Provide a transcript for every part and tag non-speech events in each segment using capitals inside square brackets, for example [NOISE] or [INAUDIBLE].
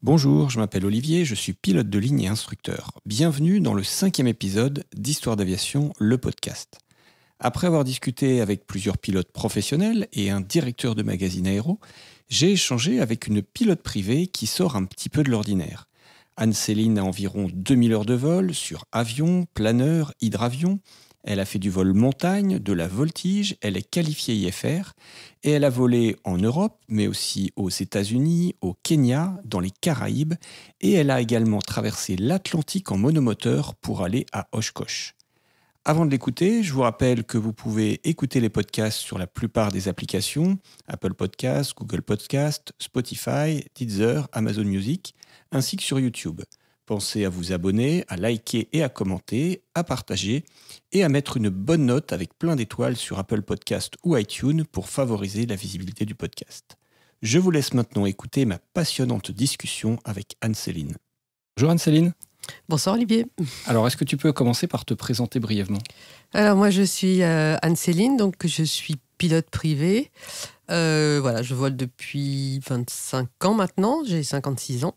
Bonjour, je m'appelle Olivier, je suis pilote de ligne et instructeur. Bienvenue dans le cinquième épisode d'Histoire d'aviation, le podcast. Après avoir discuté avec plusieurs pilotes professionnels et un directeur de magazine aéro, j'ai échangé avec une pilote privée qui sort un petit peu de l'ordinaire. Anne-Céline a environ 2000 heures de vol sur avion, planeur, hydravion. Elle a fait du vol montagne, de la voltige, elle est qualifiée IFR et elle a volé en Europe, mais aussi aux États-Unis, au Kenya, dans les Caraïbes et elle a également traversé l'Atlantique en monomoteur pour aller à Oshkosh. Avant de l'écouter, je vous rappelle que vous pouvez écouter les podcasts sur la plupart des applications Apple Podcasts, Google Podcasts, Spotify, Deezer, Amazon Music, ainsi que sur YouTube. Pensez à vous abonner, à liker et à commenter, à partager et à mettre une bonne note avec plein d'étoiles sur Apple Podcast ou iTunes pour favoriser la visibilité du podcast. Je vous laisse maintenant écouter ma passionnante discussion avec Anne-Céline. Bonjour Anne-Céline. Bonsoir Olivier. Alors, est-ce que tu peux commencer par te présenter brièvement Alors, moi, je suis euh, Anne-Céline, donc je suis pilote privé. Euh, voilà, je vole depuis 25 ans maintenant, j'ai 56 ans.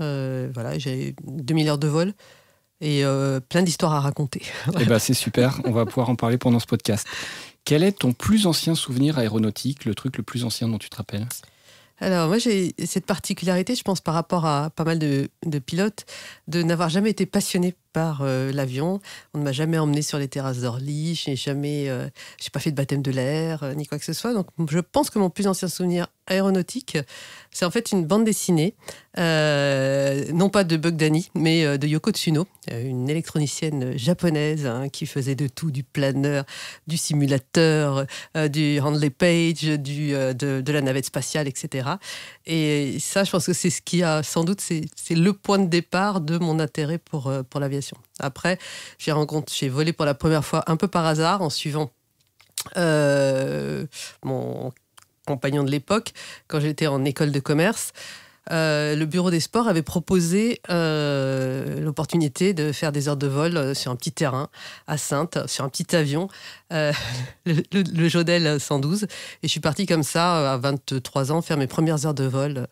Euh, voilà, j'ai 2000 heures de vol et euh, plein d'histoires à raconter. [LAUGHS] Eh ben, c'est super, on va pouvoir en parler pendant ce podcast. Quel est ton plus ancien souvenir aéronautique, le truc le plus ancien dont tu te rappelles alors moi j'ai cette particularité, je pense, par rapport à pas mal de, de pilotes, de n'avoir jamais été passionné euh, l'avion. On ne m'a jamais emmené sur les terrasses d'Orly. Je n'ai jamais, euh, j'ai pas fait de baptême de l'air, euh, ni quoi que ce soit. Donc, je pense que mon plus ancien souvenir aéronautique, c'est en fait une bande dessinée, non pas de Bugdani, mais de Yoko Tsuno, une électronicienne japonaise hein, qui faisait de tout, du planeur, du simulateur, du Handley Page, du, de, la navette spatiale, etc. Et ça, je pense que c'est ce qui a sans doute, c'est le point de départ de mon intérêt pour, pour l'aviation. Après, j'ai rencontré, j'ai volé pour la première fois un peu par hasard en suivant euh, mon compagnon de l'époque quand j'étais en école de commerce. Euh, le bureau des sports avait proposé euh, l'opportunité de faire des heures de vol sur un petit terrain à Sainte, sur un petit avion, [LAUGHS] le, Jodel 112. Et je suis partie comme ça à 23 ans faire mes premières heures de vol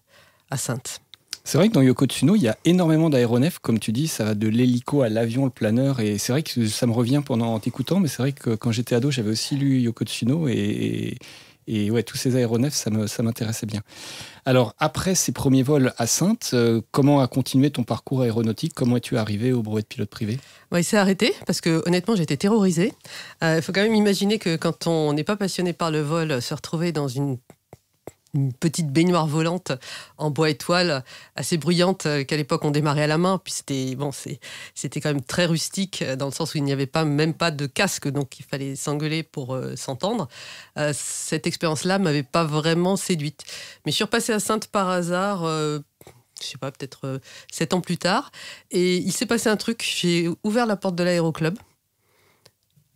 à Sainte. C'est vrai que dans Yoko Tsuno, il y a énormément d'aéronefs, comme tu dis, ça va de l'hélico à l'avion, le planeur, et c'est vrai que ça me revient pendant en t'écoutant, mais c'est vrai que quand j'étais ado, j'avais aussi lu Yoko Tsuno, et, et, ouais, tous ces aéronefs, ça, ça m'intéressait bien. Alors, après ces premiers vols à Sainte, euh, comment a continué ton parcours aéronautique Comment es-tu arrivé au brevet de pilote privé Oui, c'est arrêté parce que honnêtement, j'étais terrorisée. Il euh, faut quand même imaginer que quand on n'est pas passionné par le vol, se retrouver dans une une petite baignoire volante en bois étoile, assez bruyante, euh, qu'à l'époque on démarrait à la main. Puis c'était bon, c'était quand même très rustique euh, dans le sens où il n'y avait pas même pas de casque, donc il fallait s'engueuler pour euh, s'entendre. cette expérience-là m'avait pas vraiment séduite. Mais je suis à Sainte par hasard. je sais pas, peut-être sept ans plus tard. Et il s'est passé un truc. J'ai ouvert la porte de l'aéroclub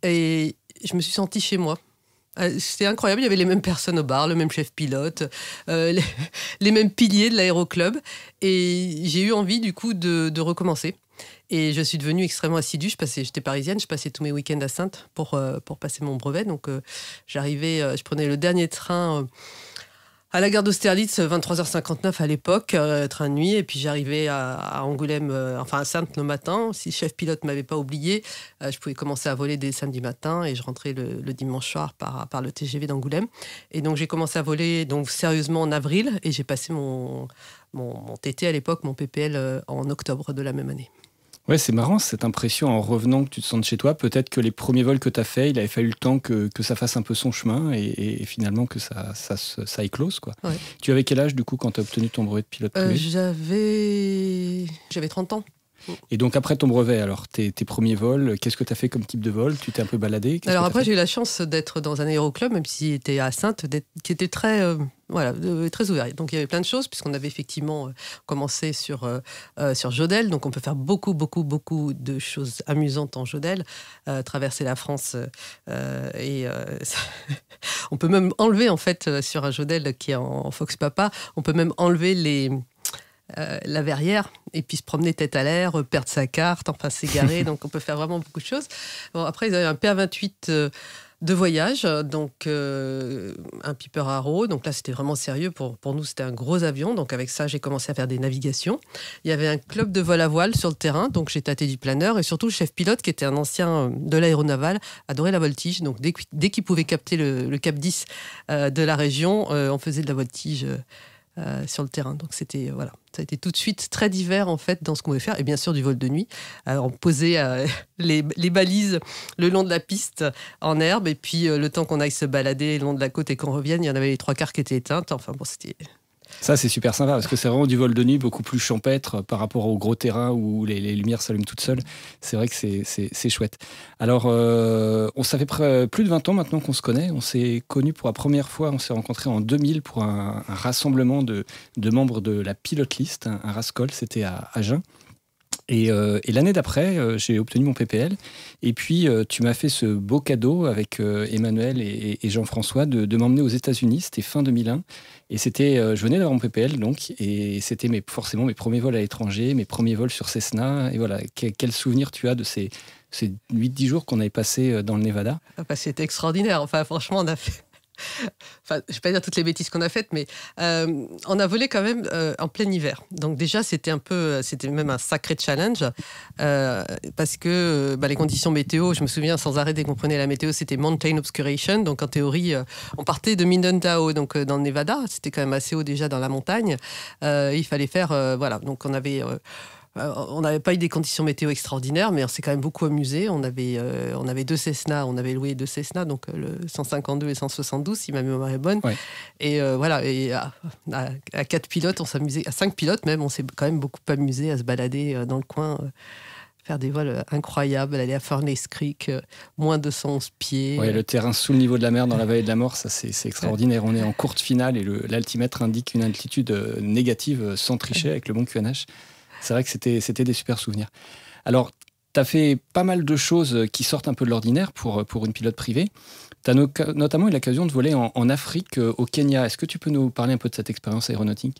et je me suis sentie chez moi. Ah, c'était incroyable, il y avait les mêmes personnes au bar, le même chef pilote, euh, [LAUGHS] les, mêmes piliers de l'aéroclub. Et j'ai eu envie du coup de, recommencer. Et je suis devenue extrêmement assidue. J'étais parisienne, je passais tous mes week-ends à Sainte pour, euh, pour passer mon brevet. Donc euh, j'arrivais, je prenais le dernier train à la gare d'Austerlitz, 23h59 à l'époque, euh, train de nuit, et puis j'arrivais à, Angoulême, euh, enfin à Sainte le matin. Si le chef pilote m'avait pas oublié, euh, je pouvais commencer à voler dès samedi matin et je rentrais le, dimanche soir par, le TGV d'Angoulême. Et donc j'ai commencé à voler donc sérieusement en avril et j'ai passé mon, mon, mon TT à l'époque, mon PPL en octobre de la même année. Ouais, c'est marrant cette impression en revenant que tu te sens chez toi. Peut-être que les premiers vols que tu as faits, il avait fallu le temps que, ça fasse un peu son chemin et, finalement que ça, ça, ça, éclose. Quoi. Tu avais quel âge du coup quand tu as obtenu ton brevet de pilote euh, J'avais... J'avais 30 ans. Et donc après ton brevet, alors tes, tes premiers vols, qu'est-ce que tu as fait comme type de vol Tu t'es un peu baladé Alors après, j'ai eu la chance d'être dans un aéroclub, même s'il était à Sainte, qui était très... Euh, voilà, euh, très ouvert. Donc il y avait plein de choses, puisqu'on avait effectivement euh, commencé sur, sur Jodel. Donc on peut faire beaucoup, beaucoup, beaucoup de choses amusantes en Jodel. traverser la France et [LAUGHS] on peut même enlever, en fait, sur un Jodel qui est en, Fox Papa, on peut même enlever les. Euh, la verrière et puis se promener tête à l'air, euh, perdre sa carte, enfin s'égarer. [LAUGHS] donc on peut faire vraiment beaucoup de choses. Bon, après, ils avaient un PA28 euh, de voyage, donc un Piper Arrow. Donc là, c'était vraiment sérieux. Pour, pour nous, c'était un gros avion. Donc avec ça, j'ai commencé à faire des navigations. Il y avait un club de vol à voile sur le terrain. Donc j'ai tâté du planeur. Et surtout, le chef pilote, qui était un ancien de l'aéronaval, adorait la voltige. Donc dès, qu'il pouvait capter le, le cap 10 de la région, on faisait de la voltige euh, sur le terrain. Donc c'était euh, voilà, ça a été tout de suite très divers en fait dans ce qu'on voulait faire et bien sûr du vol de nuit. Alors euh, on posait [LAUGHS] les, balises le long de la piste en herbe et puis le temps qu'on aille se balader le long de la côte et qu'on revienne, il y en avait les trois quarts qui étaient éteintes. Enfin bon, c'était ça, c'est super sympa parce que c'est vraiment du vol de nuit beaucoup plus champêtre euh, par rapport au gros terrain où les, lumières s'allument toutes seules. C'est vrai que c'est chouette. Alors, euh, on savait fait plus de 20 ans maintenant qu'on se connaît. On s'est connus pour la première fois, on s'est rencontrés en 2000 pour un, rassemblement de, de, membres de la Pilote List, un, rascol, c'était à Agen. Euh, et, l'année d'après, euh, j'ai obtenu mon PPL. Et puis, euh, tu m'as fait ce beau cadeau avec Emmanuel et, Jean-François de, m'emmener aux États-Unis. C'était fin 2001. Et c'était, je venais d'avoir mon PPL, donc, et c'était mes, forcément mes premiers vols à l'étranger, mes premiers vols sur Cessna. Et voilà, quel, souvenir tu as de ces, ces 8-10 jours qu'on avait passés dans le Nevada ah bah, C'était extraordinaire. Enfin, franchement, on a fait [LAUGHS] enfin, je ne vais pas dire toutes les bêtises qu'on a faites, mais euh, on a volé quand même euh, en plein hiver. Donc déjà, c'était un peu, euh, c'était même un sacré challenge parce que bah, les conditions météo, je me souviens sans arrêt dès qu'on prenait la météo, c'était mountain obscuration. Donc en théorie, on partait de Mindanao, donc dans le Nevada, c'était quand même assez haut déjà dans la montagne. il fallait faire, voilà, donc on avait euh, on n'avait pas eu des conditions météo extraordinaires, mais on s'est quand même beaucoup amusé. On avait, euh, deux Cessna, on avait loué deux Cessna, donc euh, le 152 et 172, si ma mémoire est bonne. Et voilà, à, quatre pilotes, on s'amusait, à cinq pilotes même, on s'est quand même beaucoup amusé à se balader dans le coin, faire des vols incroyables, aller à Furnace Creek, moins de 111 pieds. le terrain sous le niveau de la mer dans la vallée de la mort, ça c'est, extraordinaire. On est en courte finale et l'altimètre indique une altitude négative sans tricher avec le bon QNH. C'est vrai que c'était des super souvenirs. Alors, tu as fait pas mal de choses qui sortent un peu de l'ordinaire pour, pour une pilote privée. Tu as notamment eu l'occasion de voler en, Afrique, euh, au Kenya. Est-ce que tu peux nous parler un peu de cette expérience aéronautique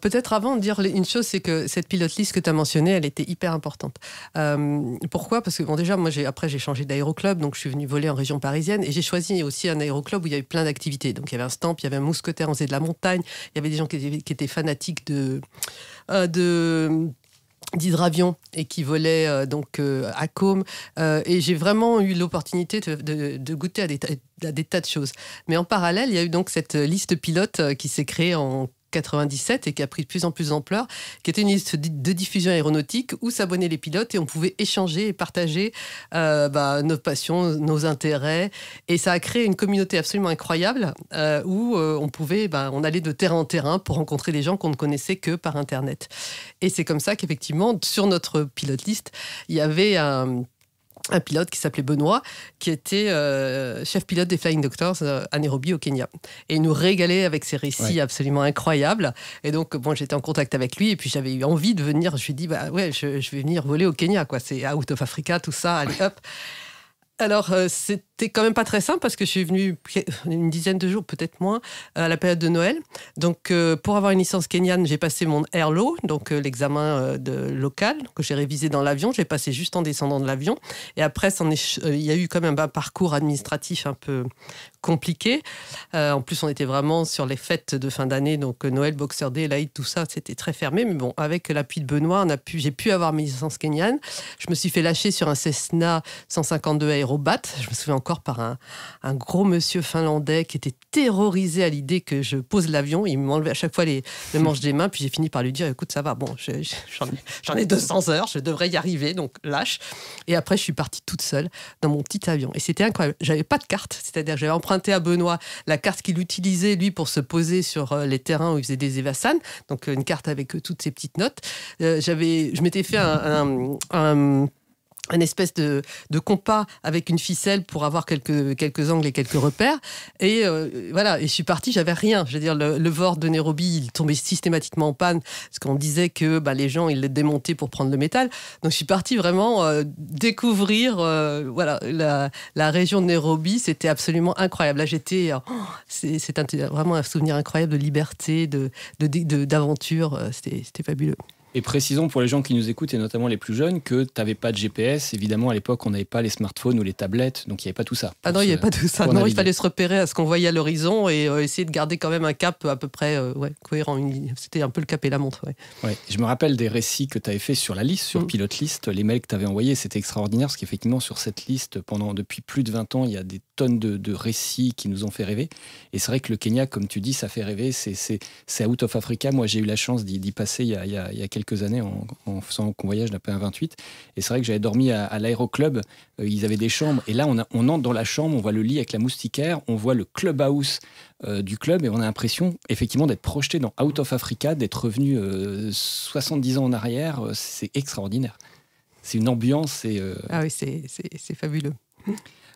peut-être avant de dire une chose, c'est que cette pilote liste que tu as mentionnée, elle était hyper importante. Euh, pourquoi Parce que bon déjà, moi après j'ai changé d'aéroclub, donc je suis venue voler en région parisienne et j'ai choisi aussi un aéroclub où il y avait plein d'activités. Donc il y avait un stamp, il y avait un mousquetaire, on faisait de la montagne, il y avait des gens qui, étaient fanatiques de euh, d'hydravion et qui volait euh, donc euh, à Côme. Euh, et j'ai vraiment eu l'opportunité de, goûter à des, à des tas de choses. Mais en parallèle, il y a eu donc cette liste pilote qui s'est créée en 97 et qui a pris de plus en plus d'ampleur, qui était une liste de diffusion aéronautique où s'abonnaient les pilotes et on pouvait échanger et partager euh, bah, nos passions, nos intérêts. Et ça a créé une communauté absolument incroyable euh, où euh, on pouvait, bah, on allait de terrain en terrain pour rencontrer des gens qu'on ne connaissait que par Internet. Et c'est comme ça qu'effectivement, sur notre pilote liste, il y avait un un pilote qui s'appelait Benoît, qui était euh, chef pilote des Flying Doctors euh, à Nairobi au Kenya. Et il nous régalait avec ses récits absolument incroyables. Et donc, bon, j'étais en contact avec lui et puis j'avais eu envie de venir. Je lui ai dit, bah ouais, je, vais venir voler au Kenya, quoi. C'est out of Africa, tout ça, allez hop alors, euh, c'était quand même pas très simple parce que je suis venu une dizaine de jours, peut-être moins, à la période de Noël. Donc, euh, pour avoir une licence kenyane, j'ai passé mon Airlo, donc euh, l'examen de local que j'ai révisé dans l'avion. J'ai passé juste en descendant de l'avion. Et après, il y a eu quand même un parcours administratif un peu compliqué. Euh, en plus, on était vraiment sur les fêtes de fin d'année, donc euh, Noël, Boxer Day, Laïd, tout ça, c'était très fermé. Mais bon, avec l'appui de Benoît, on a pu, j'ai pu avoir mes licences kenyanes. Je me suis fait lâcher sur un Cessna 152 aérobat, Je me souviens encore par un, gros monsieur finlandais qui était terrorisé à l'idée que je pose l'avion. Il m'enlevait à chaque fois les, les manches des mains. Puis j'ai fini par lui dire, écoute, ça va, bon, j'en ai, 200 heures, je devrais y arriver, donc lâche. Et après, je suis partie toute seule dans mon petit avion. Et c'était incroyable. J'avais pas de carte, c'est-à-dire j'avais emprunté à Benoît la carte qu'il utilisait, lui, pour se poser sur euh, les terrains où il faisait des évasanes. Donc, euh, une carte avec euh, toutes ses petites notes. j'avais, je m'étais fait un un espèce de, de, compas avec une ficelle pour avoir quelques, quelques angles et quelques repères. Et euh, voilà, et je suis parti j'avais rien. Je veux dire, le, le de Nairobi, il tombait systématiquement en panne, parce qu'on disait que bah, les gens, ils le démontaient pour prendre le métal. Donc je suis parti vraiment euh, découvrir euh, voilà, la, la, région de Nairobi. C'était absolument incroyable. Là, j'étais... Oh, c'est vraiment un souvenir incroyable de liberté, d'aventure. De, d'aventure c'était fabuleux. Et précisons pour les gens qui nous écoutent, et notamment les plus jeunes, que tu n'avais pas de GPS. Évidemment, à l'époque, on n'avait pas les smartphones ou les tablettes, donc il n'y avait pas tout ça. Ah non, il n'y avait euh, pas tout ça. Non, il fallait se repérer à ce qu'on voyait à l'horizon et euh, essayer de garder quand même un cap à peu près euh, cohérent. C'était un peu le cap et la montre. Ouais. Je me rappelle des récits que tu avais fait sur la liste, sur mm. Pilote List, les mails que tu avais envoyés. C'était extraordinaire parce qu'effectivement, sur cette liste, pendant depuis plus de 20 ans, il y a des tonnes de, récits qui nous ont fait rêver. Et c'est vrai que le Kenya, comme tu dis, ça fait rêver. C'est out of Africa. Moi, j'ai eu la chance d'y passer il y, a, quelques années en, faisant un voyage d'un peu un 28. Et c'est vrai que j'avais dormi à, l'aéroclub. Euh, ils avaient des chambres. Et là, on, on entre dans la chambre, on voit le lit avec la moustiquaire, on voit le clubhouse euh, du club et on a l'impression effectivement d'être projeté dans Out of Africa, d'être revenu 70 euh, ans en arrière. c'est extraordinaire. C'est une ambiance et... Ah oui, c'est fabuleux.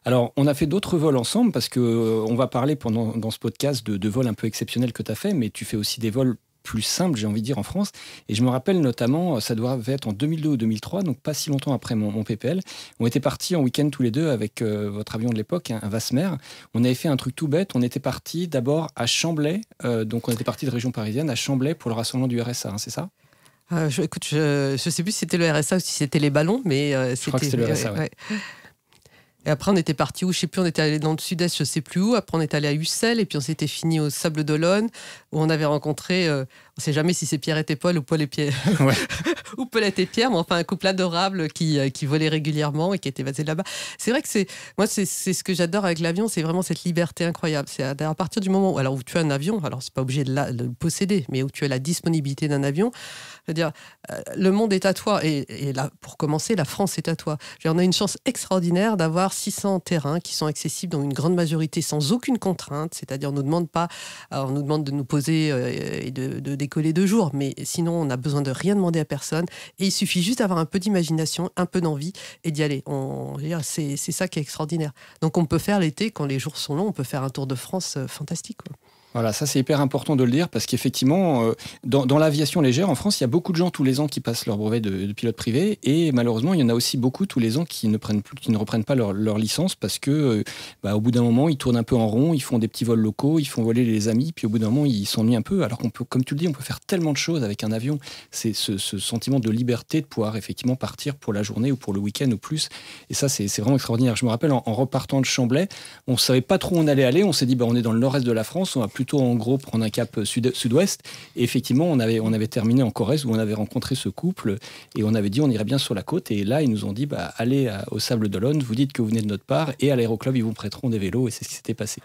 Alors, on a fait d'autres vols ensemble parce qu'on euh, va parler pendant dans ce podcast de, vols un peu exceptionnels que tu as fait, mais tu fais aussi des vols plus simples, j'ai envie de dire, en France. Et je me rappelle notamment, euh, ça doit être en 2002 ou 2003, donc pas si longtemps après mon, PPL. On était partis en week-end tous les deux avec euh, votre avion de l'époque, un hein, Vassmer. On avait fait un truc tout bête. On était partis d'abord à Chamblay, donc on était partis de région parisienne à Chamblay pour le rassemblement du RSA, hein, c'est ça je, écoute, je ne sais plus si c'était le RSA ou si c'était les ballons, mais c'était. Je crois que c'était le RSA, et après, on était parti où Je sais plus, on était allé dans le sud-est, je sais plus où. Après, on est allé à Ussel et puis on s'était fini au Sable d'Olonne où on avait rencontré, euh, on ne sait jamais si c'est Pierre et Paul ou Paul et Pierre. [LAUGHS] [LAUGHS] ou Paul et Pierre, mais enfin un couple adorable qui, euh, qui volait régulièrement et qui était basé là-bas. C'est vrai que c'est, moi, c'est, ce que j'adore avec l'avion, c'est vraiment cette liberté incroyable. C'est à, partir du moment où, alors, où tu as un avion, alors c'est pas obligé de le posséder, mais où tu as la disponibilité d'un avion dire, euh, le monde est à toi. Et, là, pour commencer, la France est à toi. on a une chance extraordinaire d'avoir 600 terrains qui sont accessibles dans une grande majorité sans aucune contrainte. C'est-à-dire, on nous demande pas, euh, on nous demande de nous poser euh, et de, décoller deux jours. Mais sinon, on n'a besoin de rien demander à personne. Et il suffit juste d'avoir un peu d'imagination, un peu d'envie et d'y aller. c'est ça qui est extraordinaire. Donc, on peut faire l'été, quand les jours sont longs, on peut faire un tour de France fantastique. Voilà, ça c'est hyper important de le dire parce qu'effectivement, euh, dans, l'aviation légère en France, il y a beaucoup de gens tous les ans qui passent leur brevet de, pilote privé et malheureusement, il y en a aussi beaucoup tous les ans qui ne, prennent plus, qui ne reprennent pas leur, licence parce que euh, bah, au bout d'un moment, ils tournent un peu en rond, ils font des petits vols locaux, ils font voler les amis, puis au bout d'un moment, ils s'ennuient un peu. Alors qu'on peut, comme tu le dis, on peut faire tellement de choses avec un avion. C'est ce, sentiment de liberté de pouvoir effectivement partir pour la journée ou pour le week-end ou plus. Et ça, c'est vraiment extraordinaire. Je me rappelle en, repartant de Chamblay, on savait pas trop où on allait aller. On s'est dit, bah, on est dans le nord-est de la France, on va plus en gros prendre un cap sud-ouest. effectivement, on avait, terminé en Corrèze où on avait rencontré ce couple et on avait dit on irait bien sur la côte. Et là, ils nous ont dit bah, allez au Sable d'Olonne, vous dites que vous venez de notre part et à l'aéroclub, ils vous prêteront des vélos. Et c'est ce qui s'était passé.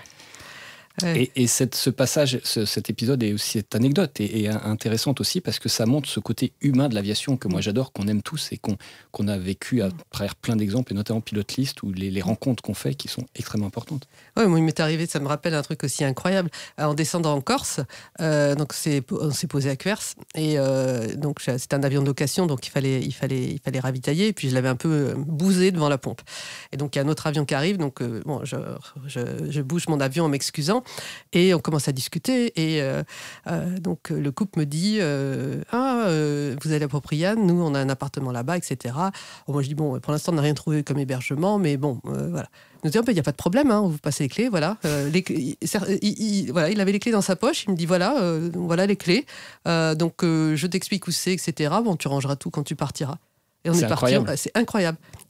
Et, ce passage, cet épisode et aussi cette anecdote est, intéressante aussi parce que ça montre ce côté humain de l'aviation que moi j'adore, qu'on aime tous et qu'on a vécu à travers plein d'exemples, et notamment Pilote liste ou les, rencontres qu'on fait qui sont extrêmement importantes. Oui, moi il m'est arrivé, ça me rappelle un truc aussi incroyable. Euh, en descendant en Corse, euh, donc on s'est posé à Cuers et euh, donc c'était un avion de location, donc il fallait, il fallait, il fallait ravitailler. Et puis je l'avais un peu bousé devant la pompe. Et donc il y a un autre avion qui arrive, donc bon, je bouge mon avion en m'excusant. Et on commence à discuter. Et euh, euh, donc, euh, le couple me dit Ah, vous allez à Propriane, nous, on a un appartement là-bas, etc. moi, je dis Bon, pour l'instant, on n'a rien trouvé comme hébergement, mais bon, voilà. Nous peu il n'y ah, a pas de problème, hein, vous passez les clés, voilà. il, avait les clés dans sa poche, il me dit, voilà, voilà les clés. donc, je t'explique où c'est, etc. Bon, tu rangeras tout quand tu partiras. C'est incroyable.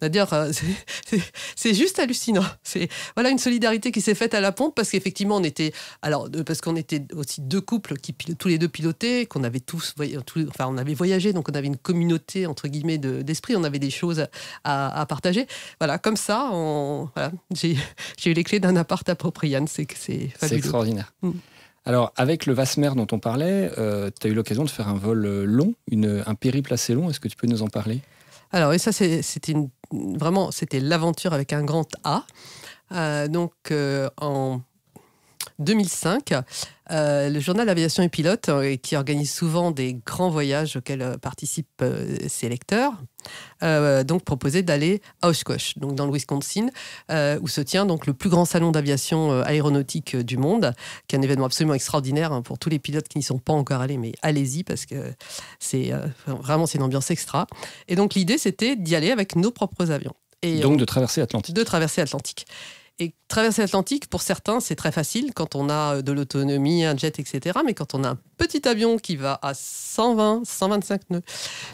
Euh, [LAUGHS] cest c'est juste hallucinant. C'est voilà une solidarité qui s'est faite à la pompe parce qu'effectivement on était, alors parce qu'on était aussi deux couples qui tous les deux pilotaient, qu'on avait tous, enfin on avait voyagé, donc on avait une communauté entre guillemets d'esprit, on avait des choses à, partager. Voilà, comme ça, j'ai eu les clés d'un appart approprié. Propriane. C'est c'est extraordinaire. Mm. Alors, avec le Vasmer dont on parlait, euh, tu as eu l'occasion de faire un vol euh, long, une, un périple assez long. Est-ce que tu peux nous en parler alors, et ça, c'était vraiment c'était l'aventure avec un grand A. Euh, donc, euh, en 2005. Euh, le journal Aviation et Pilote, euh, qui organise souvent des grands voyages auxquels euh, participent ses lecteurs, donc proposait d'aller à Oshkosh, donc dans le Wisconsin, où se tient donc le plus grand salon d'aviation aéronautique du monde, qui est un événement absolument extraordinaire hein, pour tous les pilotes qui n'y sont pas encore allés, mais allez-y parce que c'est vraiment c'est une ambiance extra. Et donc l'idée c'était d'y aller avec nos propres avions. Et donc de traverser l'Atlantique. De traverser l'Atlantique. Et traverser l'Atlantique, pour certains, c'est très facile quand on a euh, de l'autonomie, un jet, etc. Mais quand on a un petit avion qui va à 120, 125 nœuds,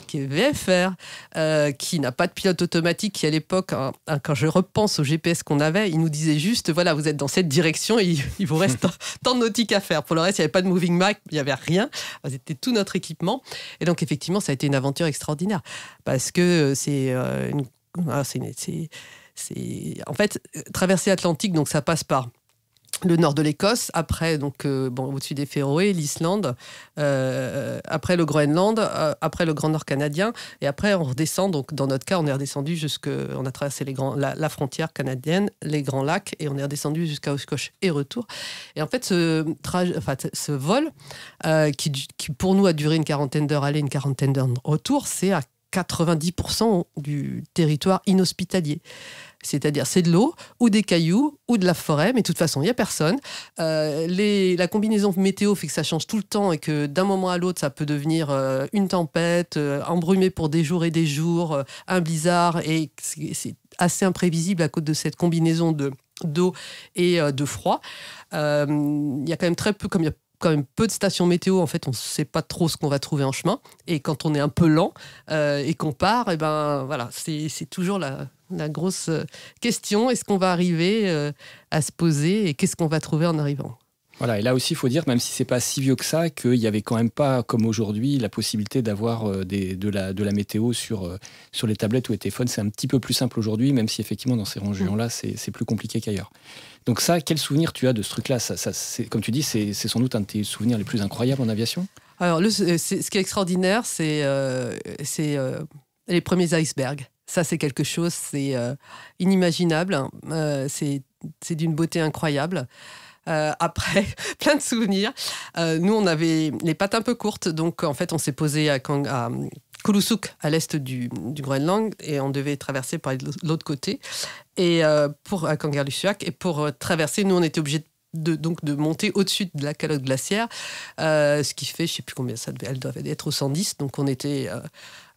qui est VFR, euh, qui n'a pas de pilote automatique, qui à l'époque, quand je repense au GPS qu'on avait, il nous disait juste, voilà, vous êtes dans cette direction et il vous reste [LAUGHS] tant de nautiques à faire. Pour le reste, il n'y avait pas de moving map, il n'y avait rien. C'était tout notre équipement. Et donc, effectivement, ça a été une aventure extraordinaire parce que euh, ah, c'est une... c'est c'est en fait traverser l'Atlantique, donc ça passe par le nord de l'Écosse, après donc euh, au-dessus des Féroé, l'Islande, euh, après le Groenland, euh, après le Grand Nord canadien, et après on redescend. Donc dans notre cas, on est redescendu jusque, on a traversé les grands, la, frontière canadienne, les grands lacs, et on est redescendu jusqu'à Oshkosh et retour. Et en fait, ce, trajet, ce vol qui, qui, pour nous a duré une quarantaine d'heures aller, une quarantaine d'heures retour, c'est à 90% du territoire inhospitalier. C'est-à-dire, c'est de l'eau ou des cailloux ou de la forêt, mais de toute façon, il n'y a personne. Euh, la combinaison météo fait que ça change tout le temps et que d'un moment à l'autre, ça peut devenir euh, une tempête, euh, embrumée pour des jours et des jours, un blizzard. Et c'est assez imprévisible à cause de cette combinaison de d'eau et de froid. Il y a quand même très peu, comme il quand même peu de stations météo, en fait, on ne sait pas trop ce qu'on va trouver en chemin. Et quand on est un peu lent euh, et qu'on part, et eh ben voilà, c'est toujours la, grosse euh, question. Est-ce qu'on va arriver euh, à se poser et qu'est-ce qu'on va trouver en arrivant voilà, et là aussi, il faut dire, même si c'est pas si vieux que ça, qu'il n'y avait quand même pas, comme aujourd'hui, la possibilité d'avoir euh, de la, météo sur, euh, sur les tablettes ou les téléphones. C'est un petit peu plus simple aujourd'hui, même si effectivement, dans ces géants là c'est plus compliqué qu'ailleurs. Donc ça, quel souvenir tu as de ce truc-là ça, Comme tu dis, c'est sans doute un de tes souvenirs les plus incroyables en aviation Alors, ce qui est extraordinaire, c'est euh, les premiers icebergs. Ça, c'est quelque chose, c'est inimaginable, hein. c'est d'une beauté incroyable. Euh, après, [LAUGHS] plein de souvenirs. Euh, nous, on avait les pattes un peu courtes, donc en fait, on s'est posé à, Kang, à Kulusuk, à l'est du, Groenland, et on devait traverser par l'autre côté, et euh, pour à et pour euh, traverser, nous on était obligé de, donc de monter au-dessus de la calotte glaciaire, ce qui fait, je sais plus combien ça devait, elle devait être au 110, donc on était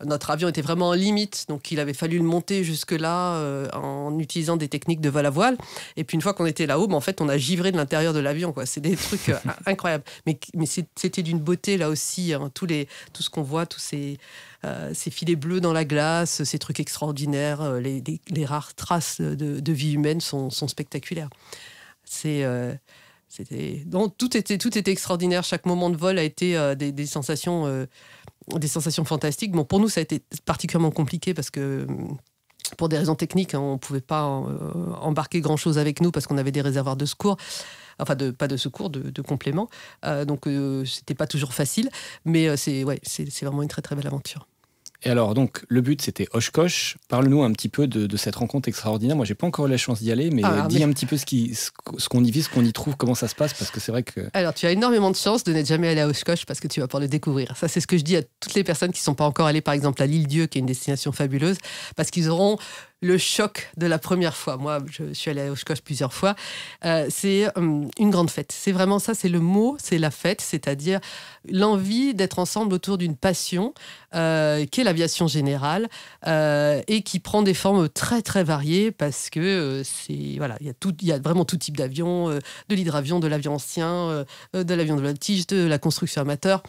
notre avion était vraiment en limite, donc il avait fallu le monter jusque-là euh, en utilisant des techniques de vol à voile. Et puis une fois qu'on était là-haut, ben, en fait, on a givré de l'intérieur de l'avion. C'est des trucs euh, [LAUGHS] incroyables. Mais, mais c'était d'une beauté là aussi, hein, tous les, tout ce qu'on voit, tous ces, euh, ces, filets bleus dans la glace, ces trucs extraordinaires, les, rares traces de, vie humaine sont, spectaculaires. C'est donc tout était tout était extraordinaire chaque moment de vol a été des, sensations des sensations fantastiques. Bon, pour nous, ça a été particulièrement compliqué parce que euh, pour des raisons techniques, hein, on ne pouvait pas euh, embarquer grand-chose avec nous parce qu'on avait des réservoirs de secours. Enfin, pas de secours, de, compléments. Euh, donc, c'était pas toujours facile. Mais c'est ouais, vraiment une très, très belle aventure. Et alors, donc, le but, c'était Oshkosh. Parle-nous un petit peu de, cette rencontre extraordinaire. Moi, je n'ai pas encore eu la chance d'y aller, mais ah, euh, dis un petit peu ce qu'on ce qu'on y vit, ce qu'on y trouve, comment ça se passe, parce que c'est vrai que... Alors, tu as énormément de chance de n'être jamais allé à Oshkosh, parce que tu vas pouvoir le découvrir. Ça, c'est ce que je dis à toutes les personnes qui sont pas encore allées, par exemple, à l'île-dieu, qui est une destination fabuleuse, parce qu'ils auront le choc de la première fois. Moi, je suis allée à Oshkosh plusieurs fois. Euh, c'est euh, une grande fête. C'est vraiment ça, c'est le mot, c'est la fête, c'est-à-dire l'envie d'être ensemble autour d'une passion euh, qu'est qui est l'aviation générale et qui prend des formes très très variées parce que c'est voilà, il y a il y a vraiment tout type d'avion, de l'hydravion, de l'avion ancien, de l'avion de voltige, de la construction amateur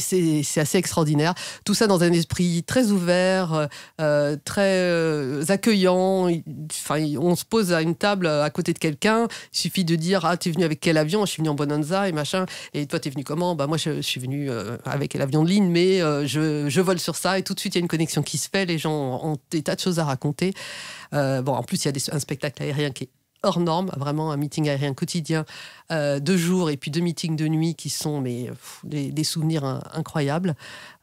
c'est assez extraordinaire. Tout ça dans un esprit très ouvert, euh, très euh, accueillant. Enfin, on se pose à une table à côté de quelqu'un. Il suffit de dire Ah, es venu avec quel avion Je suis venu en Bonanza et machin. Et toi, tu es venu comment Bah, moi, je, suis venu euh, avec l'avion de ligne, mais je, vole sur ça. Et tout de suite, il y a une connexion qui se fait. Les gens ont des tas de choses à raconter. bon, en plus, il y a un spectacle aérien qui est hors norme, vraiment un meeting aérien quotidien, euh, deux jours et puis deux meetings de nuit qui sont mais, des, souvenirs incroyables.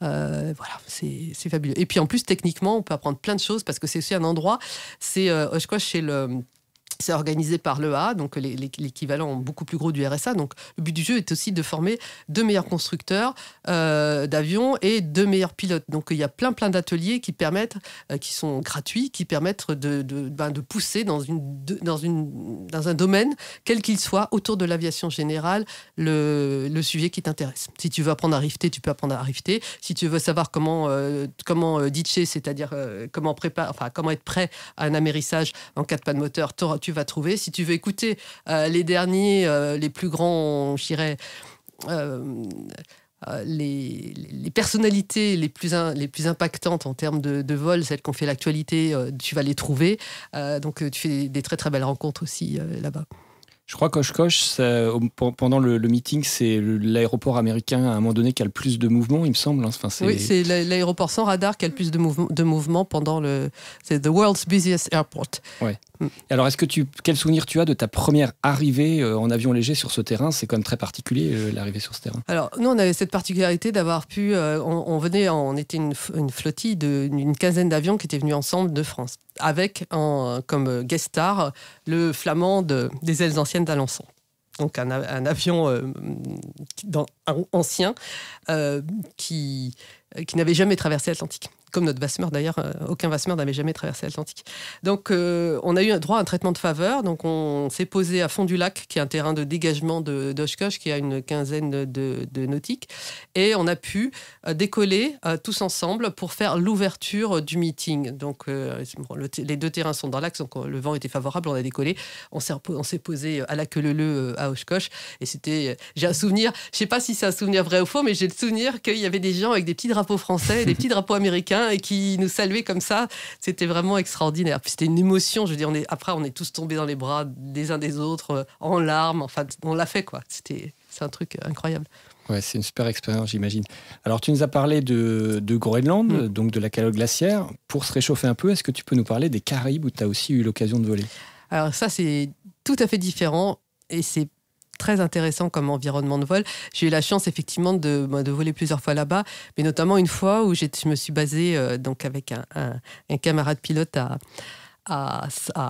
Euh, voilà, c'est fabuleux. Et puis en plus, techniquement, on peut apprendre plein de choses parce que c'est aussi un endroit, c'est, euh, je crois, chez le c'est organisé par l'EA, donc l'équivalent beaucoup plus gros du RSA. Donc le but du jeu est aussi de former deux meilleurs constructeurs euh, d'avions et deux meilleurs pilotes. Donc il y a plein plein d'ateliers qui permettent, euh, qui sont gratuits, qui permettent de, de, ben, pousser dans, une, dans, une, dans un domaine, quel qu'il soit, autour de l'aviation générale, le, sujet qui t'intéresse. Si tu veux apprendre à rifter, tu peux apprendre à rifter. Si tu veux savoir comment, euh, comment ditcher, c'est-à-dire comment, enfin, comment être prêt à un amérissage en cas de panne moteur, tu va vas trouver. Si tu veux écouter euh, les derniers, euh, les plus grands, je dirais, euh, les, personnalités les plus, les plus impactantes en termes de, vol, celles qu'on fait l'actualité, tu vas les trouver. donc tu fais des très très belles rencontres aussi là-bas. Je crois Coche Coche, pendant le, meeting, c'est l'aéroport américain à un moment donné qui a le plus de mouvement, il me semble. Hein. Enfin, oui, c'est l'aéroport sans radar qui a le plus de, mouvements de mouvement pendant le. C'est the world's busiest airport. Ouais. Mm. Alors, est-ce que tu, quel souvenir tu as de ta première arrivée euh, en avion léger sur ce terrain C'est quand même très particulier euh, l'arrivée sur ce terrain. Alors, nous, on avait cette particularité d'avoir pu, euh, on, venait, on était une, flottille d'une quinzaine d'avions qui étaient venus ensemble de France, avec comme guest star le flamand des ailes anciennes d'Alençon donc un, avion ancien qui n'avait jamais traversé l'Atlantique comme notre Vassemeur d'ailleurs, euh, aucun Vassemeur n'avait jamais traversé l'Atlantique. Donc euh, on a eu droit à un traitement de faveur, donc on s'est posé à fond du lac, qui est un terrain de dégagement de d'Oshkosh, qui a une quinzaine de, nautiques, et on a pu euh, décoller tous ensemble pour faire l'ouverture du meeting. Donc les deux terrains sont dans l'axe, donc le vent était favorable, on a décollé, on s'est posé à la queue leu à Oshkosh, et c'était, j'ai un souvenir, je ne sais pas si c'est un souvenir vrai ou faux, mais j'ai le souvenir qu'il y avait des gens avec des petits drapeaux français, et des petits drapeaux américains, et qui nous saluait comme ça. C'était vraiment extraordinaire. Puis c'était une émotion. Je veux dire, on est, après, on est tous tombés dans les bras des uns des autres, euh, en larmes. Enfin, on l'a fait, quoi. C'était, c'est un truc euh, incroyable. Ouais, c'est une super expérience, j'imagine. Alors, tu nous as parlé de, Groenland, mm. donc de la calotte glaciaire. Pour se réchauffer un peu, est-ce que tu peux nous parler des Caraïbes où tu as aussi eu l'occasion de voler Alors, ça, c'est tout à fait différent et c'est très intéressant comme environnement de vol. J'ai eu la chance effectivement de, bah, de voler plusieurs fois là-bas, mais notamment une fois où je me suis basé euh, donc avec un, un camarade pilote à, à,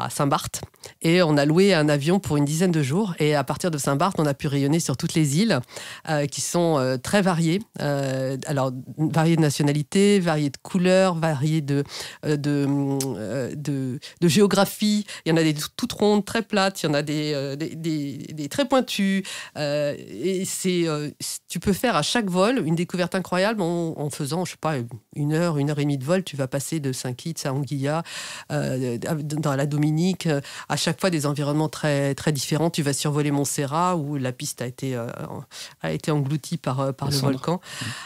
Saint-Barth et on a loué un avion pour une dizaine de jours. Et à partir de Saint-Barth, on a pu rayonner sur toutes les îles euh, qui sont euh, très variées. Euh, alors, variées de nationalité, variées de couleurs, variées de, de, de, géographie. Il y en a des toutes rondes, très plates, il y en a des, des, très pointues. et c'est, tu peux faire à chaque vol une découverte incroyable en, faisant, je sais pas, une heure, une heure et demie de vol. Tu vas passer de Saint-Kitts à Anguilla, dans la Dominique, euh, à chaque fois des environnements très, très différents. Tu vas survoler Montserrat, où la piste a été, euh, a été engloutie par, euh, par le, volcan.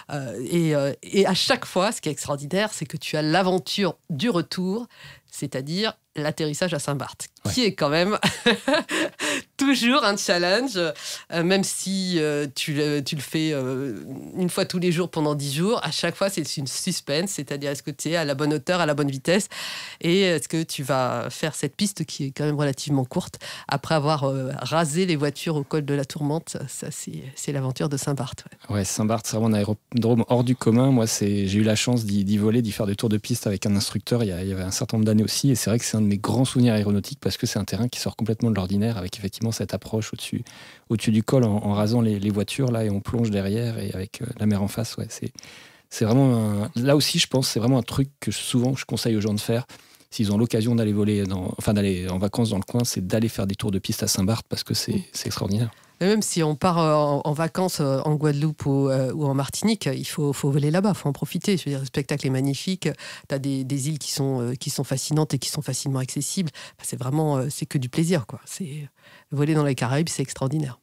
Mm. Et, et à chaque fois, ce qui est extraordinaire, c'est que tu as l'aventure du retour, c'est-à-dire l'atterrissage à Saint-Barth, qui est quand même [LAUGHS] toujours un challenge, euh, même si euh, tu, tu, le fais euh, une fois tous les jours pendant dix jours. À chaque fois, c'est une suspense, c'est-à-dire est-ce que tu es à la bonne hauteur, à la bonne vitesse, et est-ce que tu vas faire cette piste qui est quand même relativement courte après avoir rasé les voitures au col de la Tourmente. Ça, c'est l'aventure de Saint-Barth. Ouais, Saint-Barth, c'est vraiment un aérodrome hors du commun. Moi, j'ai eu la chance d'y voler, d'y faire des tours de piste avec un instructeur il y, avait un certain nombre d'années aussi, et c'est vrai que c'est un de mes grands souvenirs aéronautiques parce parce que c'est un terrain qui sort complètement de l'ordinaire avec effectivement cette approche au-dessus au du col en, rasant les, voitures là et on plonge derrière et avec euh, la mer en face. Ouais, c'est c'est vraiment là aussi je pense c'est vraiment un truc que souvent je conseille aux gens de faire s'ils ont l'occasion d'aller voler dans, enfin d'aller en vacances dans le coin, c'est d'aller faire des tours de piste à Saint-Barth parce que c'est mmh. extraordinaire même si on part euh, en, vacances euh, en Guadeloupe euh, ou, en Martinique, il faut, voler là-bas, il faut en profiter. Je le spectacle est magnifique. Tu as des, des, îles qui sont, qui sont fascinantes et qui sont facilement accessibles. c'est vraiment, c'est que du plaisir. quoi. C'est Voler dans les Caraïbes, c'est extraordinaire.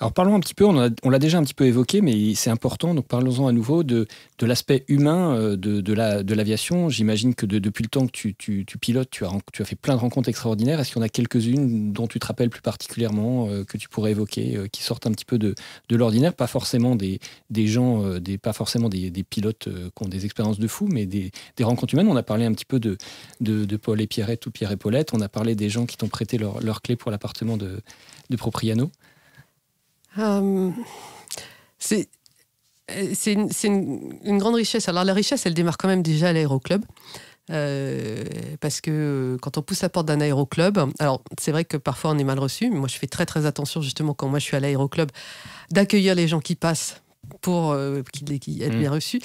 Alors parlons un petit peu, on l'a déjà un petit peu évoqué, mais c'est important, donc parlons-en à nouveau de, l'aspect humain euh, de, l'aviation. J'imagine que depuis le temps que tu, pilotes, tu as, fait plein de rencontres extraordinaires. Est-ce qu'il y en a quelques-unes dont tu te rappelles plus particulièrement, euh, que tu pourrais évoquer, euh, qui sortent un petit peu de, l'ordinaire Pas forcément des, gens, pas forcément des, pilotes qui ont des expériences de fous, mais des, rencontres humaines. On a parlé un petit peu de, Paul et Pierrette ou Pierre et Paulette. On a parlé des gens qui t'ont prêté leur clé pour l'appartement de Propriano. Euh, c'est euh, une, grande richesse. Alors la richesse, elle démarre quand même déjà à l'aéroclub. Euh, parce que quand on pousse la porte d'un aéroclub, alors c'est vrai que parfois on est mal reçu, mais moi je fais très très attention justement quand moi je suis à l'aéroclub d'accueillir les gens qui passent pour euh, qu'il qu mm. bien reçu.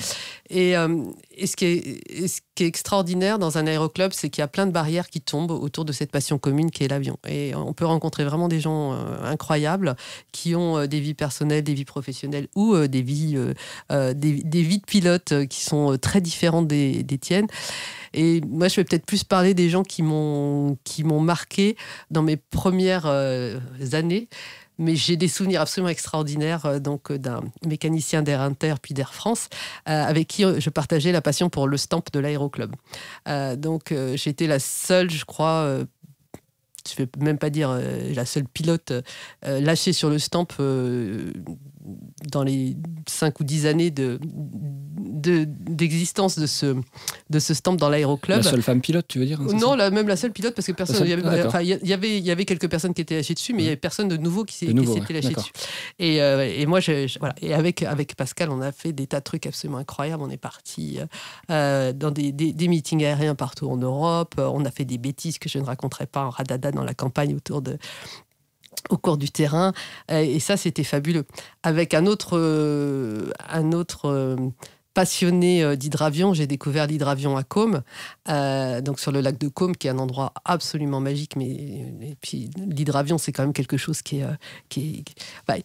Euh, et, ce qui est, ce qui est, extraordinaire dans un aéroclub, c'est qu'il y a plein de barrières qui tombent autour de cette passion commune qui est l'avion. Et on peut rencontrer vraiment des gens euh, incroyables qui ont des vies personnelles, des vies professionnelles ou des, vies, des, vies de pilotes qui sont très différentes des, tiennes. Et moi, je vais peut-être plus parler des gens qui m'ont marqué dans mes premières années mais j'ai des souvenirs absolument extraordinaires euh, donc euh, d'un mécanicien d'Air Inter puis d'Air France euh, avec qui je partageais la passion pour le stamp de l'aéroclub. donc j'étais la seule, je crois, je ne vais même pas dire la seule pilote lâchée sur le stamp dans les 5 ou 10 années d'existence de, d'existence de, ce, de ce stand dans l'aéroclub. La seule femme pilote, tu veux dire hein, Non, la, même la seule pilote, parce que personne. Il y, avait, y, avait, quelques personnes qui étaient lâchées dessus, mais il n'y mmh. avait personne de nouveau qui s'était lâché dessus. Et, euh, et moi, voilà. et avec, avec Pascal, on a fait des tas de trucs absolument incroyables. On est parti euh, euh, dans des, des, des, meetings aériens partout en Europe. On a fait des bêtises que je ne raconterai pas en radada dans la campagne autour de, au cours du terrain. Euh, et ça, c'était fabuleux. Avec un autre, euh, un autre euh, passionné d'hydravion, j'ai découvert l'hydravion à Côme, donc sur le lac de Côme, qui est un endroit absolument magique. Mais et puis l'hydravion, c'est quand même quelque chose qui est, bah,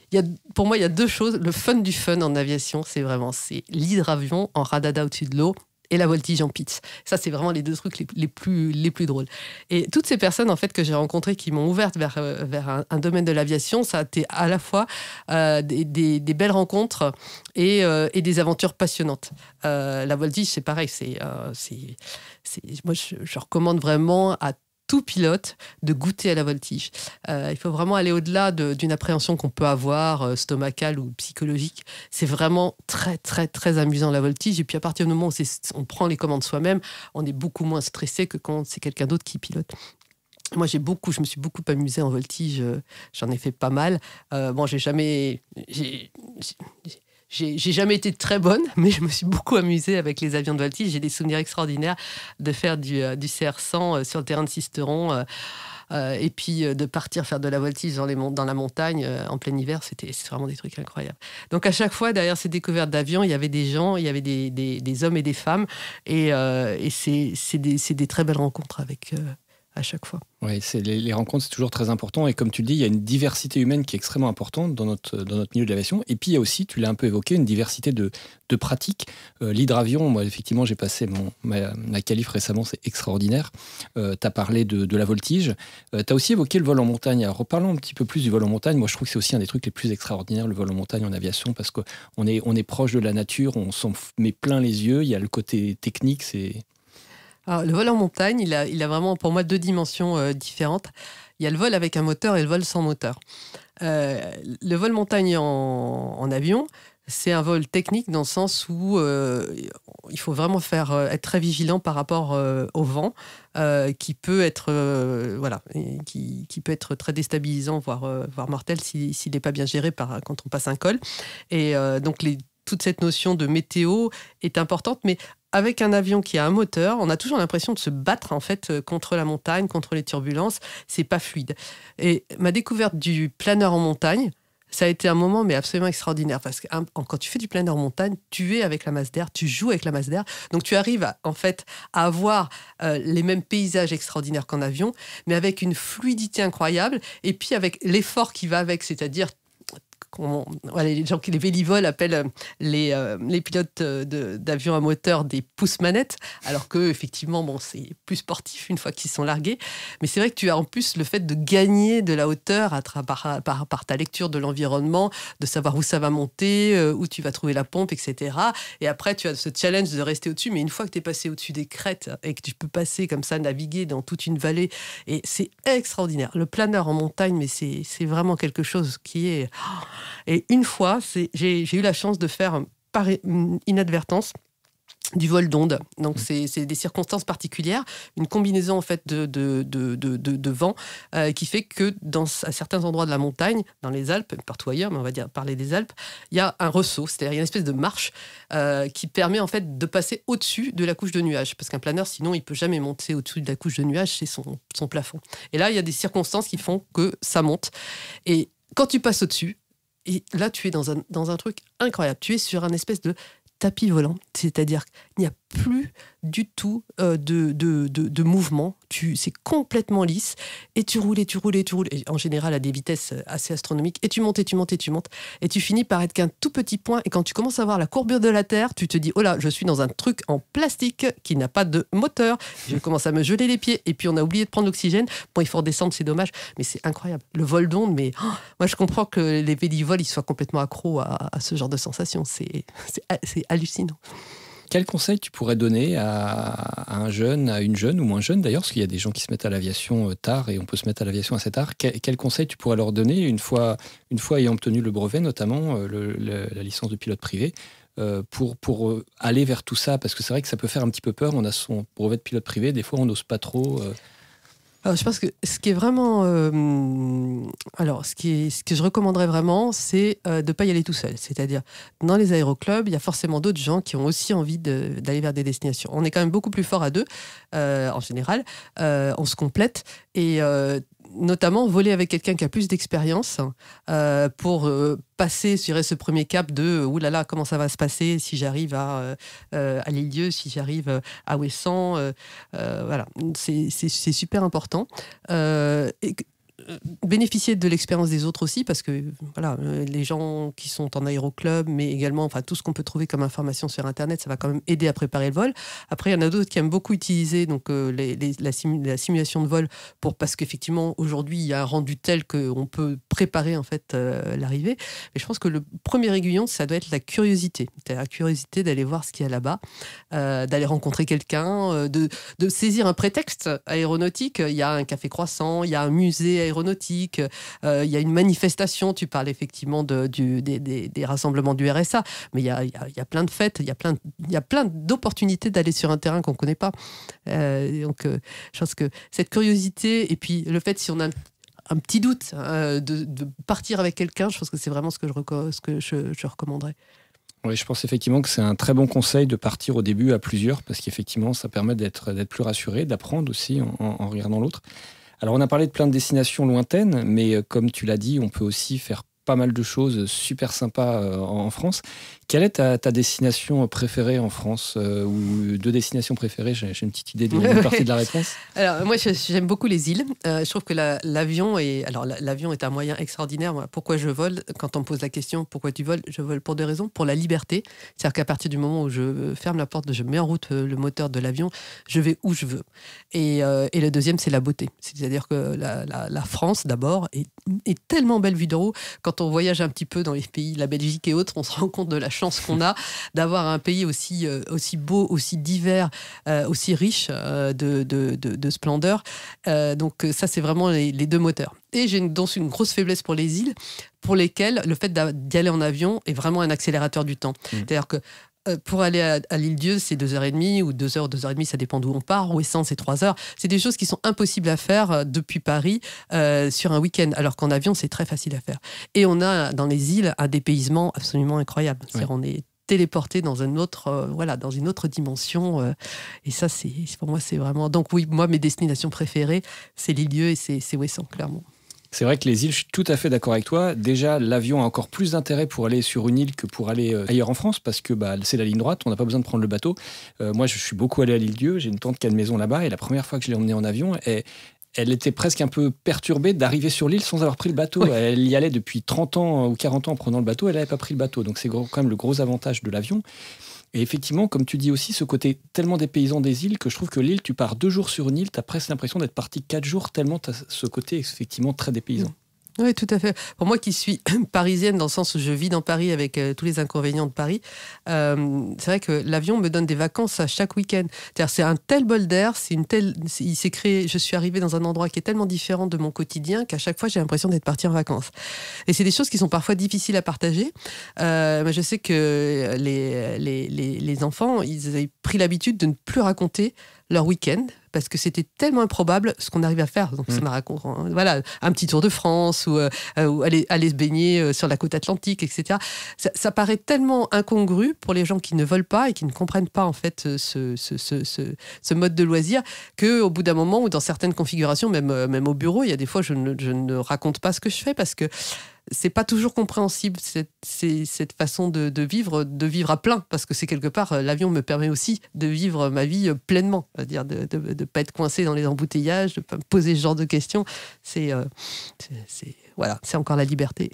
pour moi, il y a deux choses. Le fun du fun en aviation, c'est vraiment c'est l'hydravion en radada au-dessus de l'eau et la voltige en pizza, Ça, c'est vraiment les deux trucs les, plus, les plus drôles. Et toutes ces personnes, en fait, que j'ai rencontrées qui m'ont ouverte vers, euh, vers un, domaine de l'aviation, ça a été à la fois euh, des, des, belles rencontres et, euh, et des aventures passionnantes. la voltige, c'est pareil. C'est, c'est, moi, je, je, recommande vraiment à tout pilote de goûter à la voltige. Euh, il faut vraiment aller au-delà d'une appréhension qu'on peut avoir, euh, stomacale ou psychologique. C'est vraiment très, très, très amusant la voltige. Et puis à partir du moment où on prend les commandes soi-même, on est beaucoup moins stressé que quand c'est quelqu'un d'autre qui pilote. Moi, j'ai beaucoup, je me suis beaucoup amusé en voltige. Euh, j'en ai fait pas mal. bon, j'ai jamais, j'ai jamais été très bonne, [LAUGHS] mais je me suis beaucoup amusée avec les avions de voltige. J'ai des souvenirs extraordinaires de faire du, euh, du CR100 euh, sur le terrain de Sisteron. Euh, et puis de partir faire de la voltige dans, les dans la montagne en plein hiver, c'était vraiment des trucs incroyables. Donc à chaque fois, derrière ces découvertes d'avions, il y avait des gens, il y avait des, hommes et des femmes, et, c'est des, des, très belles rencontres avec, à chaque fois. Oui, les, les, rencontres, c'est toujours très important. Et comme tu le dis, il y a une diversité humaine qui est extrêmement importante dans notre, dans notre milieu de l'aviation. Et puis, il y a aussi, tu l'as un peu évoqué, une diversité de, de pratiques. Euh, l'hydravion, moi, effectivement, j'ai passé mon, ma, ma calife récemment, c'est extraordinaire. Euh, tu as parlé de, de la voltige. Euh, tu as aussi évoqué le vol en montagne. Alors, reparlons un petit peu plus du vol en montagne. Moi, je trouve que c'est aussi un des trucs les plus extraordinaires, le vol en montagne en aviation, parce qu'on est, on est proche de la nature, on s'en met plein les yeux. Il y a le côté technique, c'est ah, le vol en montagne, il a, il a vraiment pour moi deux dimensions euh, différentes. Il y a le vol avec un moteur et le vol sans moteur. Euh, le vol montagne en, avion, c'est un vol technique dans le sens où euh, il faut vraiment faire être très vigilant par rapport au vent qui peut être voilà qui, peut être très déstabilisant voire, mortel s'il n'est pas bien géré par quand on passe un col et donc les, toute cette notion de météo est importante, mais avec un avion qui a un moteur, on a toujours l'impression de se battre en fait euh, contre la montagne, contre les turbulences. C'est pas fluide. Et ma découverte du planeur en montagne, ça a été un moment mais absolument extraordinaire parce que hein, quand tu fais du planeur en montagne, tu es avec la masse d'air, tu joues avec la masse d'air, donc tu arrives à, en fait à avoir euh, les mêmes paysages extraordinaires qu'en avion, mais avec une fluidité incroyable et puis avec l'effort qui va avec, c'est-à-dire les gens qui les appellent euh, les, euh, les pilotes euh, d'avions à moteur des pouces manettes, alors que effectivement, bon, c'est plus sportif une fois qu'ils sont largués. Mais c'est vrai que tu as en plus le fait de gagner de la hauteur à par, par, par, ta lecture de l'environnement, de savoir où ça va monter, où tu vas trouver la pompe, etc. Et après, tu as ce challenge de rester au-dessus. Mais une fois que tu es passé au-dessus des crêtes et que tu peux passer comme ça, naviguer dans toute une vallée, et c'est extraordinaire. Le planeur en montagne, mais c'est vraiment quelque chose qui est... Oh, et une fois, j'ai eu la chance de faire par inadvertance du vol d'onde. Donc mmh. c'est des circonstances particulières, une combinaison en fait de, de, vent euh, qui fait que dans à certains endroits de la montagne, dans les Alpes, partout ailleurs, mais on va dire parler des Alpes, il y a un ressaut, c'est-à-dire une espèce de marche euh, qui permet en fait de passer au-dessus de la couche de nuages, parce qu'un planeur sinon il peut jamais monter au-dessus de la couche de nuages, c'est son plafond. Et là il y a des circonstances qui font que ça monte. Et quand tu passes au-dessus, et là, tu es dans un, dans un truc incroyable. Tu es sur un espèce de tapis volant. C'est-à-dire qu'il n'y a plus du tout euh, de, de, mouvement. c'est complètement lisse. Et tu roules, et tu roules, et tu roules. Et en général, à des vitesses euh, assez astronomiques. Et tu montes, et tu montes, et tu montes. Et tu finis par être qu'un tout petit point. Et quand tu commences à voir la courbure de la Terre, tu te dis Oh là, je suis dans un truc en plastique qui n'a pas de moteur. Je [LAUGHS] commence à me geler les pieds. Et puis, on a oublié de prendre l'oxygène. Bon, il faut redescendre, c'est dommage. Mais c'est incroyable. Le vol d'onde, mais oh, moi, je comprends que les vélivoles, ils soient complètement accros à, à ce genre de sensation. C'est hallucinant. Quel conseil tu pourrais donner à, un jeune, à une jeune ou moins jeune d'ailleurs, parce qu'il y a des gens qui se mettent à l'aviation euh, tard et on peut se mettre à l'aviation assez tard. Quel, quel, conseil tu pourrais leur donner une fois, une fois ayant obtenu le brevet, notamment euh, la licence de pilote privé, euh, pour, pour aller vers tout ça Parce que c'est vrai que ça peut faire un petit peu peur. On a son brevet de pilote privé, des fois on n'ose pas trop je pense que ce qui est vraiment. Euh, alors, ce, qui ce que je recommanderais vraiment, c'est euh, de ne pas y aller tout seul. C'est-à-dire, dans les aéroclubs, il y a forcément d'autres gens qui ont aussi envie d'aller vers des destinations. On est quand même beaucoup plus fort à deux, euh, en général. on se complète. Et notamment voler avec quelqu'un qui a plus d'expérience euh, pour euh, passer sur ce premier cap de euh, « là là, comment ça va se passer si j'arrive à, euh, à si j'arrive à Ouessant Voilà, c'est super important. Et bénéficier de l'expérience des autres aussi, parce que voilà, euh, les gens qui sont en aéroclub, mais également enfin, tout ce qu'on peut trouver comme information sur Internet, ça va quand même aider à préparer le vol. Après, il y en a d'autres qui aiment beaucoup utiliser donc, euh, la, simulation de vol pour, parce qu'effectivement, aujourd'hui, il y a un rendu tel qu'on peut préparer en fait euh, l'arrivée. Mais je pense que le premier aiguillon, ça doit être la curiosité. La curiosité d'aller voir ce qu'il y a là-bas, d'aller rencontrer quelqu'un, de, de saisir un prétexte aéronautique. Il y a un café croissant, il y a un musée aéronautique euh, il y a une manifestation, tu parles effectivement du, des, rassemblements du RSA, mais il y, a, plein de fêtes, il y a plein, plein d'opportunités d'aller sur un terrain qu'on ne connaît pas. Euh, donc, euh, je pense que cette curiosité, et puis le fait, si on a un petit doute de, partir avec quelqu'un, je pense que c'est vraiment ce que je, que je, recommanderais. Oui, je pense effectivement que c'est un très bon conseil de partir au début à plusieurs, parce qu'effectivement, ça permet d'être plus rassuré, d'apprendre aussi en, en regardant l'autre. Alors on a parlé de plein de destinations lointaines, mais euh, comme tu l'as dit, on peut aussi faire pas mal de choses super sympas euh, en France. Quelle est ta, destination préférée en France euh, Ou deux destinations préférées J'ai une petite idée d'une [LAUGHS] partie de la réponse. Alors, moi, j'aime beaucoup les îles. Euh, je trouve que l'avion est, alors, l'avion est un moyen extraordinaire. pourquoi je vole Quand on me pose la question pourquoi tu voles, je vole pour deux raisons. Pour la liberté. C'est-à-dire qu'à partir du moment où je ferme la porte, je mets en route euh, le moteur de l'avion, je vais où je veux. Et, le deuxième, c'est la beauté. C'est-à-dire que la, France, d'abord, est, est, tellement belle vue de haut. Quand on voyage un petit peu dans les pays, la Belgique et autres, on se rend compte de la chance qu'on a d'avoir un pays aussi, euh, aussi beau, aussi divers, euh, aussi riche euh, de, splendeur. donc ça, c'est vraiment les, deux moteurs. Et j'ai donc une grosse faiblesse pour les îles, pour lesquelles le fait d'y aller en avion est vraiment un accélérateur du temps. Mmh. C'est-à-dire que euh, pour aller à, l'île Dieu, c'est 2h30 ou 2h, 2h30, ça dépend d'où on part, Ouessant, c'est 3h. C'est des choses qui sont impossibles à faire euh, depuis Paris euh, sur un week-end, alors qu'en avion, c'est très facile à faire. Et on a dans les îles un dépaysement absolument incroyable. cest on est téléporté dans un autre voilà dans une autre dimension et ça c'est pour moi c'est vraiment donc oui moi mes destinations préférées c'est l'île Dieu et c'est Ouessant, clairement c'est vrai que les îles, je suis tout à fait d'accord avec toi. Déjà, l'avion a encore plus d'intérêt pour aller sur une île que pour aller euh, ailleurs en France parce que bah, c'est la ligne droite, on n'a pas besoin de prendre le bateau. Euh, moi, je suis beaucoup allé à l'île Dieu, j'ai une tante qui a une maison là-bas et la première fois que je l'ai emmenée en avion, elle, était presque un peu perturbée d'arriver sur l'île sans avoir pris le bateau. Elle y allait depuis 30 ans euh, ou 40 ans en prenant le bateau, elle n'avait pas pris le bateau. Donc c'est quand même le gros avantage de l'avion. Et effectivement, comme tu dis aussi, ce côté tellement des paysans des îles que je trouve que l'île, tu pars deux jours sur une île, tu as presque l'impression d'être parti quatre jours, tellement ce côté effectivement très dépaysant. Oui, tout à fait. Pour moi qui suis [CLEARS THROAT] parisienne, dans le sens où je vis dans Paris avec euh, tous les inconvénients de Paris, euh, c'est vrai que l'avion me donne des vacances à chaque week-end. c'est un tel bol d'air, c'est une telle. Il s'est créé. Je suis arrivée dans un endroit qui est tellement différent de mon quotidien qu'à chaque fois, j'ai l'impression d'être partie en vacances. Et c'est des choses qui sont parfois difficiles à partager. Euh, je sais que les, les, enfants, ils avaient pris l'habitude de ne plus raconter leur week-end, parce que c'était tellement improbable ce qu'on arrive à faire. Donc, ça mm. m'a raconté, hein, voilà, un petit tour de France ou, euh, euh, aller, aller, se baigner euh, sur la côte atlantique, etc. Ça, paraît tellement incongru pour les gens qui ne veulent pas et qui ne comprennent pas en fait ce, ce, ce, ce mode de loisir que au bout d'un moment ou dans certaines configurations, même, même au bureau, il y a des fois je ne, je ne raconte pas ce que je fais parce que c'est pas toujours compréhensible cette, cette façon de, de, vivre, de vivre à plein, parce que c'est quelque part euh, l'avion me permet aussi de vivre ma vie euh, pleinement, à dire de ne pas être coincé dans les embouteillages, de pas me poser ce genre de questions. C'est euh, voilà, c'est encore la liberté.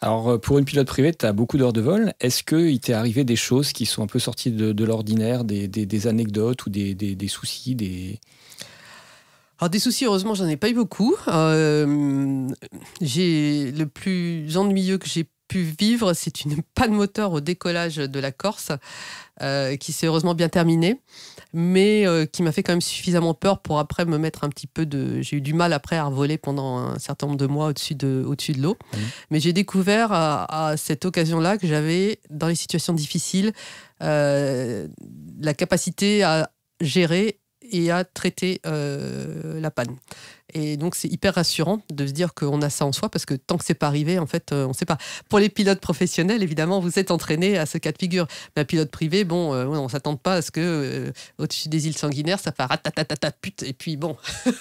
Alors, pour une pilote privée, tu as beaucoup d'heures de vol. Est-ce qu'il t'est arrivé des choses qui sont un peu sorties de, de l'ordinaire, des, des, des, anecdotes ou des, des soucis, des, alors des soucis, heureusement, j'en ai pas eu beaucoup. Euh, j'ai le plus ennuyeux que j'ai pu vivre, c'est une [LAUGHS] panne moteur au décollage de la Corse, euh, qui s'est heureusement bien terminée, mais euh, qui m'a fait quand même suffisamment peur pour après me mettre un petit peu de. J'ai eu du mal après à voler pendant un certain nombre de mois au-dessus de, au de l'eau. Mmh. Mais j'ai découvert à, à cette occasion-là que j'avais, dans les situations difficiles, la capacité à gérer et à traiter euh, la panne. Et donc, c'est hyper rassurant de se dire qu'on a ça en soi parce que tant que c'est pas arrivé, en fait, euh, on ne sait pas. Pour les pilotes professionnels, évidemment, vous êtes entraînés à ce cas de figure. Mais un pilote privé, bon, euh, on ne s'attend pas à ce que euh, au-dessus des îles sanguinaires, ça fasse ratatatata pute. Et puis, bon. [LAUGHS]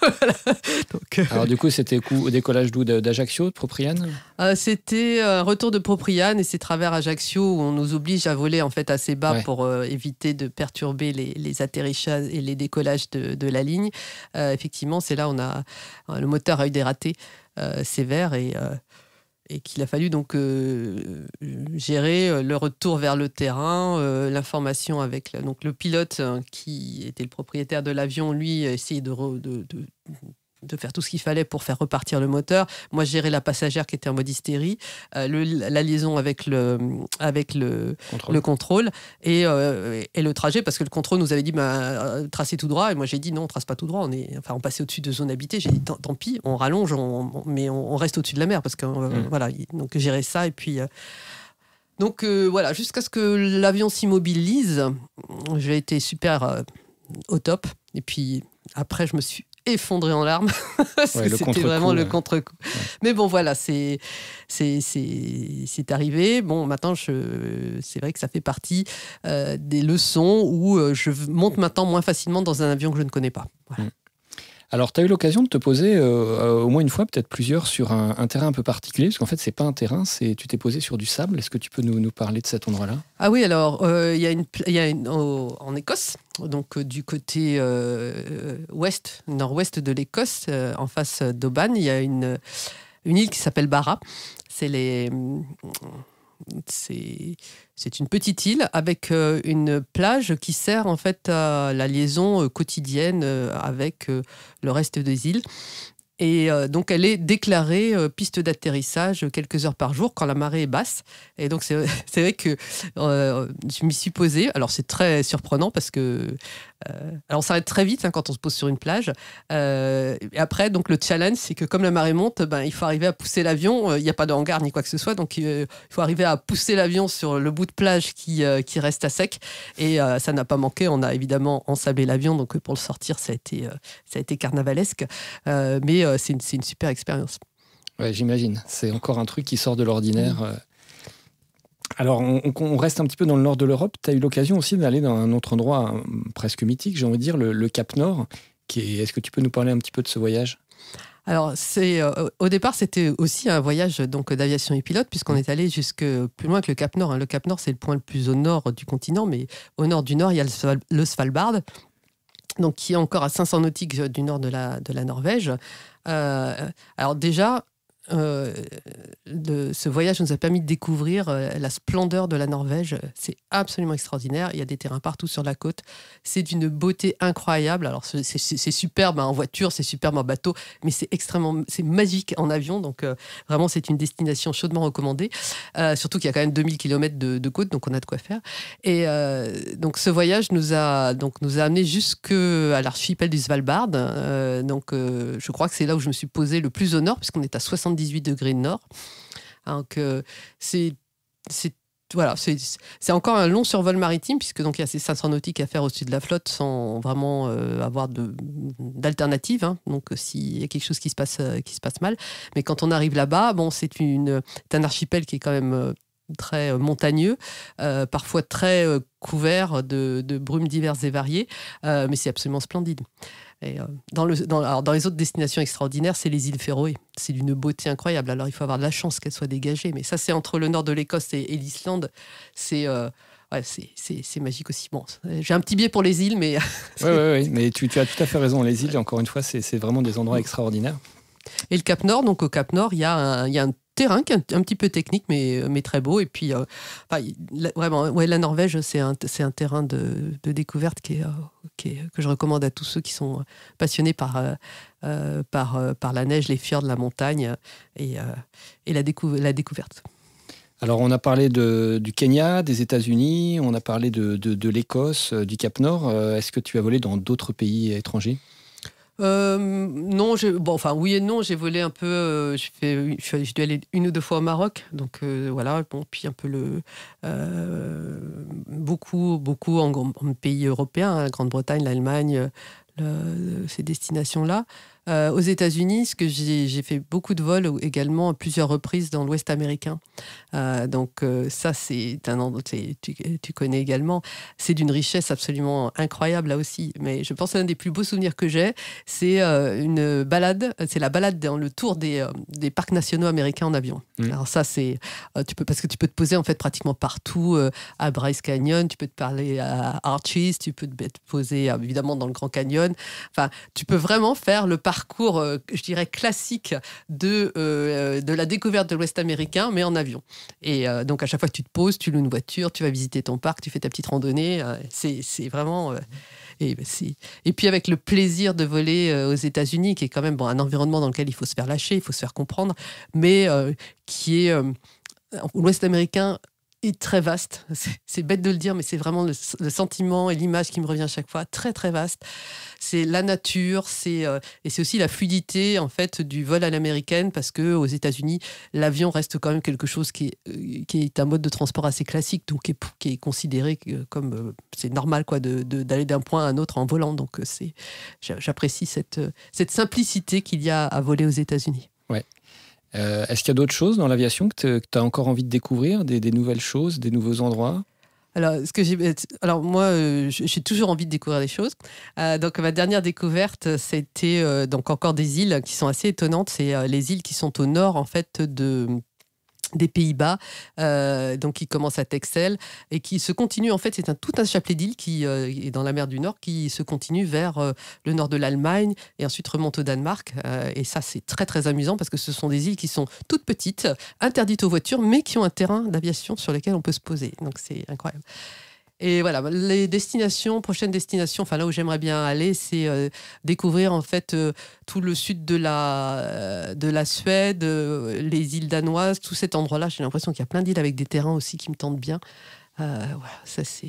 Alors, du coup, c'était au décollage d'où D'Ajaccio, de Propriane C'était un retour de Propriane et c'est travers Ajaccio où on nous oblige à voler en fait assez bas pour éviter de perturber les, les atterrissages et les décollages de, de la ligne. effectivement, c'est là on a euh, le moteur a eu des ratés sévères et, qu'il a fallu donc euh, gérer euh, le retour vers le terrain, l'information avec donc le pilote hein, qui était le propriétaire de l'avion, lui essayer de, de, de de faire tout ce qu'il fallait pour faire repartir le moteur. Moi, gérer la passagère qui était en mode hystérie, euh, la liaison avec le, avec le, contrôle. Le contrôle et, euh, et, le trajet, parce que le contrôle nous avait dit bah, euh, tout droit. Et moi, j'ai dit non, on trace pas tout droit. On, est, enfin, on passait au-dessus de zone habitée J'ai dit tant, pis, on rallonge, mais on, reste au-dessus de la mer. Parce que mm. voilà, donc gérer ça. Et puis. donc voilà, jusqu'à ce que l'avion s'immobilise, j'ai été super au top. Et puis après, je me suis effondré en larmes. [LAUGHS] parce que c'était vraiment le contre-coup. Mais bon, voilà, c'est arrivé. Bon, maintenant, c'est vrai que ça fait partie euh, des leçons où euh, je monte maintenant moins facilement dans un avion que je ne connais pas. Voilà. Mm. Alors, tu as eu l'occasion de te poser euh, euh, au moins une fois, peut-être plusieurs, sur un, terrain un peu particulier, parce qu'en fait, c'est pas un terrain, c'est tu t'es posé sur du sable. Est-ce que tu peux nous, parler de cet endroit-là Ah oui, alors, euh, il y a une, y a une en Écosse, donc du côté ouest, nord-ouest de l'Écosse, en face d'Oban, il y a une, une île qui s'appelle Barra. C'est les c'est une petite île avec euh, une plage qui sert en fait à la liaison euh, quotidienne euh, avec le reste des îles. Et donc, elle est déclarée piste d'atterrissage quelques heures par jour quand la marée est basse. Et donc, c'est vrai [LAUGHS] que je m'y suis posée. Alors, c'est très surprenant parce que euh, alors ça s'arrête très vite hein, quand on se pose sur une plage. Euh, après, donc le challenge, c'est que comme la marée monte, ben, il faut arriver à pousser l'avion. Euh, il n'y a pas de hangar ni quoi que ce soit, donc il faut arriver à pousser l'avion sur le bout de plage qui, reste à sec. Et ça n'a pas manqué. On a évidemment ensablé l'avion, donc pour le sortir, ça a été, ça a été carnavalesque. mais c'est une, super expérience. Ouais, j'imagine. C'est encore un truc qui sort de l'ordinaire. Alors, on, reste un petit peu dans le nord de l'Europe. Tu as eu l'occasion aussi d'aller dans un autre endroit euh, presque mythique, j'ai envie de dire, le, Cap Nord. Est-ce que tu peux nous parler un petit peu de ce voyage alors, euh, au départ, c'était aussi un voyage donc d'aviation et pilote, puisqu'on mm. est allé jusque plus loin que le Cap Nord. Hein. Le Cap Nord, c'est le point le plus au nord du continent, mais au nord du nord, il y a le, Svalbard, donc qui est encore à 500 nautiques euh, du nord de la, Norvège. alors déjà, euh, de, ce voyage nous a permis de découvrir euh, la splendeur de la Norvège. C'est absolument extraordinaire. Il y a des terrains partout sur la côte. C'est d'une beauté incroyable. Alors, c'est superbe hein, en voiture, c'est superbe en bateau, mais c'est extrêmement, c'est magique en avion. Donc, euh, vraiment, c'est une destination chaudement recommandée. surtout qu'il y a quand même 2000 km de, de, côte, donc on a de quoi faire. Et donc, ce voyage nous a, donc, nous a amené jusque à l'archipel du Svalbard. donc, je crois que c'est là où je me suis posé le plus au nord, puisqu'on est à 70 degrés degrés nord. Donc, hein, c'est voilà, c'est encore un long survol maritime, puisque donc il y a ces 500 nautiques à faire au-dessus de la flotte sans vraiment euh, avoir d'alternative. Hein. Donc euh, s'il y a quelque chose qui se passe, euh, qui se passe mal. Mais quand on arrive là-bas, bon, c'est un archipel qui est quand même très montagneux, parfois très couvert de, de, brumes diverses et variées, mais c'est absolument splendide. Euh, dans, le, dans, alors dans, les autres destinations extraordinaires, c'est les îles Féroé. C'est d'une beauté incroyable. Alors il faut avoir de la chance qu'elles soient dégagées. Mais ça, c'est entre le nord de l'Écosse et, l'Islande. Euh, c'est c'est magique aussi. Bon, j'ai un petit biais pour les îles, mais. oui, [LAUGHS] oui mais tu, as tout à fait raison. Les îles, encore une fois, c'est vraiment des endroits extraordinaires. Et le Cap Nord, donc au Cap Nord, il y a, il y a un, terrain qui est un, petit peu technique, mais, mais très beau. Et puis, euh, la, vraiment, ouais, la Norvège, c'est un, terrain de, découverte euh, qui est, que je recommande à tous ceux qui sont passionnés par, euh, par, par la neige, les fjords, la montagne et, la, la découverte. Alors, on a parlé du Kenya, des États-Unis, on a parlé de, de, de l'Écosse, du Cap Nord. Est-ce que tu as volé dans d'autres pays étrangers euh, Non, bon, enfin oui et non. J'ai volé un peu. Euh, je fais, je, aller une ou deux fois au Maroc, donc euh, voilà. Bon, puis un peu le euh, beaucoup, beaucoup en, pays européens, hein, Grande-Bretagne, l'Allemagne, ces destinations-là. Euh, aux États-Unis, ce que j'ai fait beaucoup de vols également à plusieurs reprises dans l'Ouest américain. Euh, donc euh, ça, c'est un tu, tu, connais également. C'est d'une richesse absolument incroyable là aussi. Mais je pense l'un des plus beaux souvenirs que j'ai, c'est une balade. C'est la balade dans le tour des, des parcs nationaux américains en avion. Mmh. Alors ça, c'est tu peux parce que tu peux te poser en fait pratiquement partout à Bryce Canyon. Tu peux te parler à Arches. Tu peux te poser évidemment dans le Grand Canyon. Enfin, tu peux vraiment faire le parc parcours, euh, je dirais, classique de, euh, de la découverte de l'Ouest américain, mais en avion. Et euh, donc, à chaque fois que tu te poses, tu loues une voiture, tu vas visiter ton parc, tu fais ta petite randonnée. c'est vraiment. Et, ben, et, puis avec le plaisir de voler aux États-Unis, qui est quand même bon, un environnement dans lequel il faut se faire lâcher, il faut se faire comprendre, mais qui est l'Ouest américain et très vaste. [LAUGHS] C'est bête de le dire, mais c'est vraiment le, sentiment et l'image qui me revient à chaque fois. Très très vaste. C'est la nature, c'est euh, et c'est aussi la fluidité en fait du vol à l'américaine parce que aux États-Unis, l'avion reste quand même quelque chose qui est, euh, qui est un mode de transport assez classique, donc qui est, considéré euh, comme c'est normal quoi d'aller de, d'un point à un autre en volant. Donc c'est j'apprécie cette cette simplicité qu'il y a à voler aux États-Unis. Euh, est-ce qu'il y a d'autres choses dans l'aviation que tu as encore envie de découvrir, des, nouvelles choses, des nouveaux endroits alors, ce que j'ai, euh, alors moi, euh, j'ai toujours envie de découvrir des choses. donc, ma dernière découverte, c'était donc encore des îles qui sont assez étonnantes. C'est les îles qui sont au nord, en fait, de des Pays-Bas, euh, donc qui commence à Texel et qui se continue. En fait, c'est un tout un chapelet d'îles qui euh, est dans la mer du Nord, qui se continue vers euh, le nord de l'Allemagne et ensuite remonte au Danemark. et ça, c'est très très amusant parce que ce sont des îles qui sont toutes petites, interdites aux voitures, mais qui ont un terrain d'aviation sur lequel on peut se poser. Donc c'est incroyable. Et voilà, les destinations, prochaines destinations, enfin là où j'aimerais bien aller, c'est euh, découvrir en fait euh, tout le sud de la, euh, de la Suède, les îles danoises, tout cet endroit-là. J'ai l'impression qu'il y a plein d'îles avec des terrains aussi qui me tentent bien. ça c'est.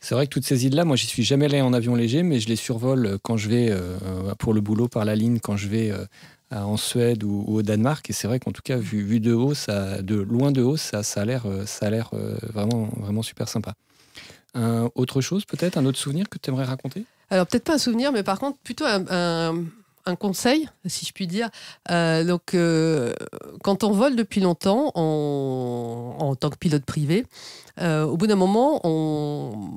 C'est vrai que toutes ces îles-là, moi, j'y suis jamais allé en avion léger, mais je les survole quand je vais pour le boulot par la ligne, quand je vais en Suède ou, au Danemark. Et c'est vrai qu'en tout cas, vu, vu, de haut, ça, de loin de haut, ça, ça a l'air, ça a l'air vraiment, vraiment super sympa. Euh, autre chose peut-être, un autre souvenir que tu aimerais raconter Alors peut-être pas un souvenir, mais par contre plutôt un, conseil, si je puis dire. Euh, donc euh, quand on vole depuis longtemps, en tant que pilote privé, au bout d'un moment, on,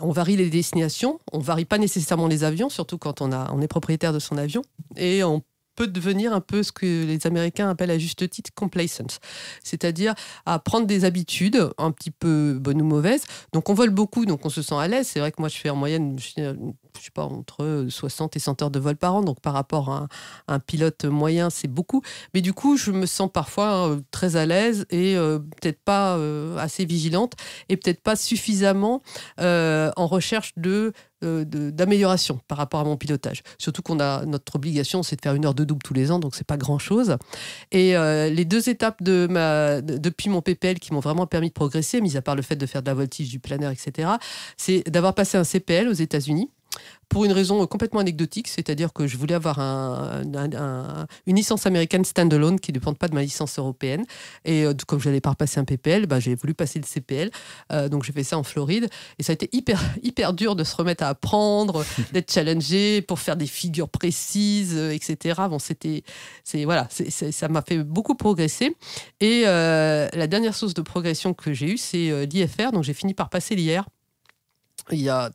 on varie les destinations, on varie pas nécessairement les avions, surtout quand on, a, on est propriétaire de son avion, et on peut devenir un peu ce que les Américains appellent à juste titre complacent, c'est-à-dire à prendre des habitudes un petit peu bonnes ou mauvaises. Donc on vole beaucoup, donc on se sent à l'aise. C'est vrai que moi je fais en moyenne je sais pas, entre 60 euh, et 100 heures de vol par an. Donc par rapport à un, pilote moyen, c'est beaucoup. Mais du coup, je me sens parfois hein, très à l'aise et euh, peut-être pas euh, assez vigilante et peut-être pas suffisamment en recherche de d'amélioration par rapport à mon pilotage. Surtout qu'on a notre obligation, c'est de faire une heure de double tous les ans, donc c'est pas grand chose. Et les deux étapes de ma, depuis mon PPL qui m'ont vraiment permis de progresser, mis à part le fait de faire de la voltige, du planeur, etc., c'est d'avoir passé un CPL aux États-Unis pour une raison euh, complètement anecdotique, c'est-à-dire que je voulais avoir une licence américaine standalone qui ne dépend pas de ma licence européenne. Et euh, comme j'allais pas passer un PPL, bah, j'ai voulu passer le CPL. Euh, donc j'ai fait ça en Floride. Et ça a été hyper, [LAUGHS] hyper dur de se remettre à apprendre, [LAUGHS] d'être challengé pour faire des figures précises, etc. Bon, c'était, voilà, ça m'a fait beaucoup progresser. Et la dernière source de progression que j'ai eue, c'est l'IFR. Donc j'ai fini par passer l'IR il y a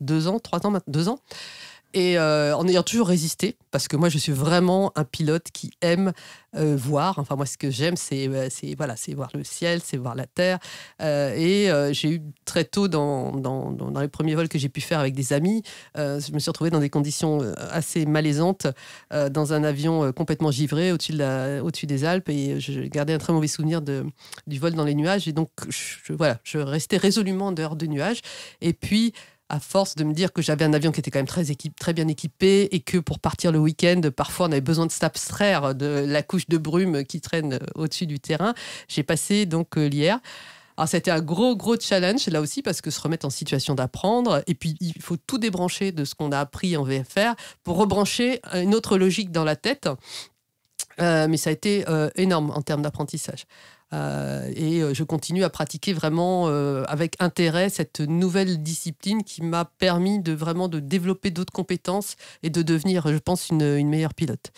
deux ans, trois ans, deux ans. Et euh, en ayant toujours résisté, parce que moi je suis vraiment un pilote qui aime euh, voir. Enfin moi ce que j'aime euh, c'est voilà c'est voir le ciel, c'est voir la terre. et j'ai eu très tôt dans, dans, dans, les premiers vols que j'ai pu faire avec des amis, je me suis retrouvé dans des conditions assez malaisantes dans un avion complètement givré au-dessus au des Alpes et je gardais un très mauvais souvenir de, du vol dans les nuages et donc je, voilà je restais résolument en dehors des nuages. Et puis à force de me dire que j'avais un avion qui était quand même très, très bien équipé et que pour partir le week-end, parfois on avait besoin de s'abstraire de la couche de brume qui traîne euh, au-dessus du terrain, j'ai passé donc euh, l'hier. Alors, c'était un gros, gros challenge là aussi parce que se remettre en situation d'apprendre et puis il faut tout débrancher de ce qu'on a appris en VFR pour rebrancher une autre logique dans la tête. Euh, mais ça a été énorme en termes d'apprentissage. Euh, et euh, je continue à pratiquer vraiment euh, avec intérêt cette nouvelle discipline qui m'a permis de vraiment de développer d'autres compétences et de devenir, je pense, une, meilleure pilote.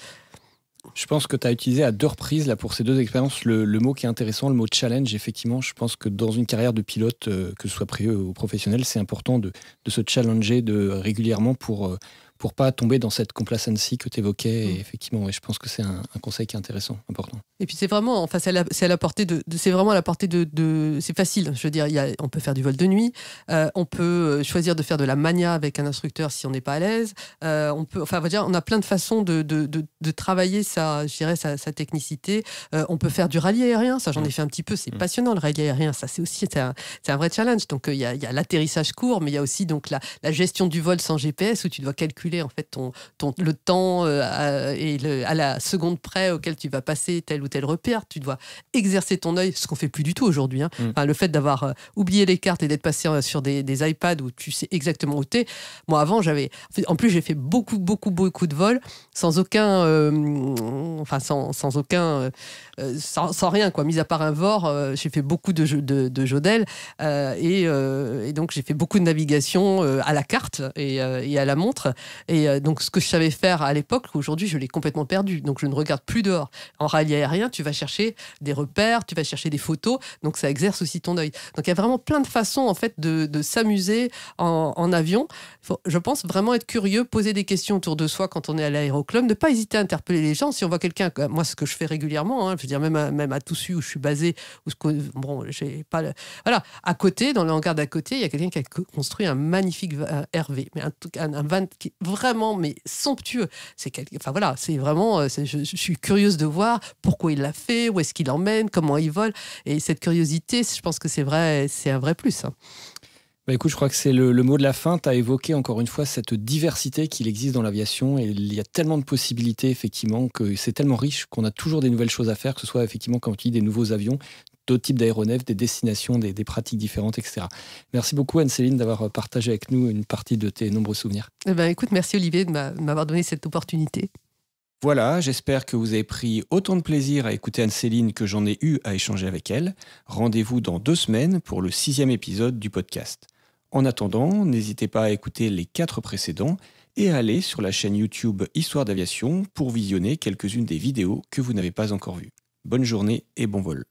Je pense que tu as utilisé à deux reprises là, pour ces deux expériences le, mot qui est intéressant, le mot challenge. Effectivement, je pense que dans une carrière de pilote, que ce soit privé ou professionnel, c'est important de, se challenger de, régulièrement pour pour pas tomber dans cette complacency que tu évoquais. Et mm. effectivement, et je pense que c'est un, conseil qui est intéressant, important. Et puis c'est vraiment, enfin, c'est à, la portée de, c'est vraiment à la portée de, c'est facile. Je veux dire, on peut faire du vol de nuit, euh, on peut euh, choisir de faire de la mania avec un instructeur si on n'est pas à l'aise. Euh, on peut, enfin, on, dire, on a plein de façons de, travailler sa, sa, sa, technicité. on peut faire du rallye aérien, ça j'en mm. ai fait un petit peu, c'est mm. passionnant le rallye aérien. Ça c'est aussi, c'est un, vrai challenge. Donc il y a, l'atterrissage court, mais il y a aussi donc la, la gestion du vol sans GPS où tu dois calculer en fait ton, le temps euh, et à la seconde près auquel tu vas passer tel ou tel repère. Tu dois exercer ton oeil, ce qu'on fait plus du tout aujourd'hui. Hein. Mm. le fait d'avoir euh, oublié les cartes et d'être passé euh, sur des, des, iPads où tu sais exactement où tu es, Moi, avant, j'avais. En plus, j'ai fait beaucoup, beaucoup, beaucoup de vols sans aucun, enfin sans, sans aucun, sans, rien quoi. Mis à part un vor, j'ai fait beaucoup de jeux de, Jodel et, donc j'ai fait beaucoup de navigation à la carte et à la montre. Et euh, donc, ce que je savais faire à l'époque, aujourd'hui, je l'ai complètement perdu. Donc, je ne regarde plus dehors. En rallye aérien, tu vas chercher des repères, tu vas chercher des photos. Donc, ça exerce aussi ton œil. Donc, il y a vraiment plein de façons, en fait, de, de s'amuser en, avion. je pense vraiment être curieux, poser des questions autour de soi quand on est à l'aéroclub, ne pas hésiter à interpeller les gens. Si on voit quelqu'un, euh, moi, ce que je fais régulièrement, hein, je veux dire, même à, même à Toussus où je suis basé, où je, bon, j'ai pas Voilà, à côté, dans le hangar d'à côté, il y a quelqu'un qui a construit un magnifique euh, RV, mais un, un, un van qui vraiment mais somptueux. C'est enfin voilà, c'est vraiment. Euh, je, suis curieuse de voir pourquoi il l'a fait, où est-ce qu'il l'emmène, comment il vole. Et cette curiosité, je pense que c'est vrai, c'est un vrai plus. Hein. Bah écoute, je crois que c'est le, mot de la fin. Tu as évoqué encore une fois cette diversité qu'il existe dans l'aviation et il y a tellement de possibilités, effectivement, que c'est tellement riche qu'on a toujours des nouvelles choses à faire, que ce soit effectivement, quand tu dis des nouveaux avions, d'autres types d'aéronefs, des destinations, des, pratiques différentes, etc. Merci beaucoup Anne-Céline d'avoir euh, partagé avec nous une partie de tes nombreux souvenirs. Eh ben, écoute, merci Olivier de m'avoir donné cette opportunité. Voilà, j'espère que vous avez pris autant de plaisir à écouter Anne-Céline que j'en ai eu à échanger avec elle. Rendez-vous dans deux semaines pour le sixième épisode du podcast. En attendant, n'hésitez pas à écouter les quatre précédents et à aller sur la chaîne YouTube Histoire d'aviation pour visionner quelques-unes des vidéos que vous n'avez pas encore vues. Bonne journée et bon vol.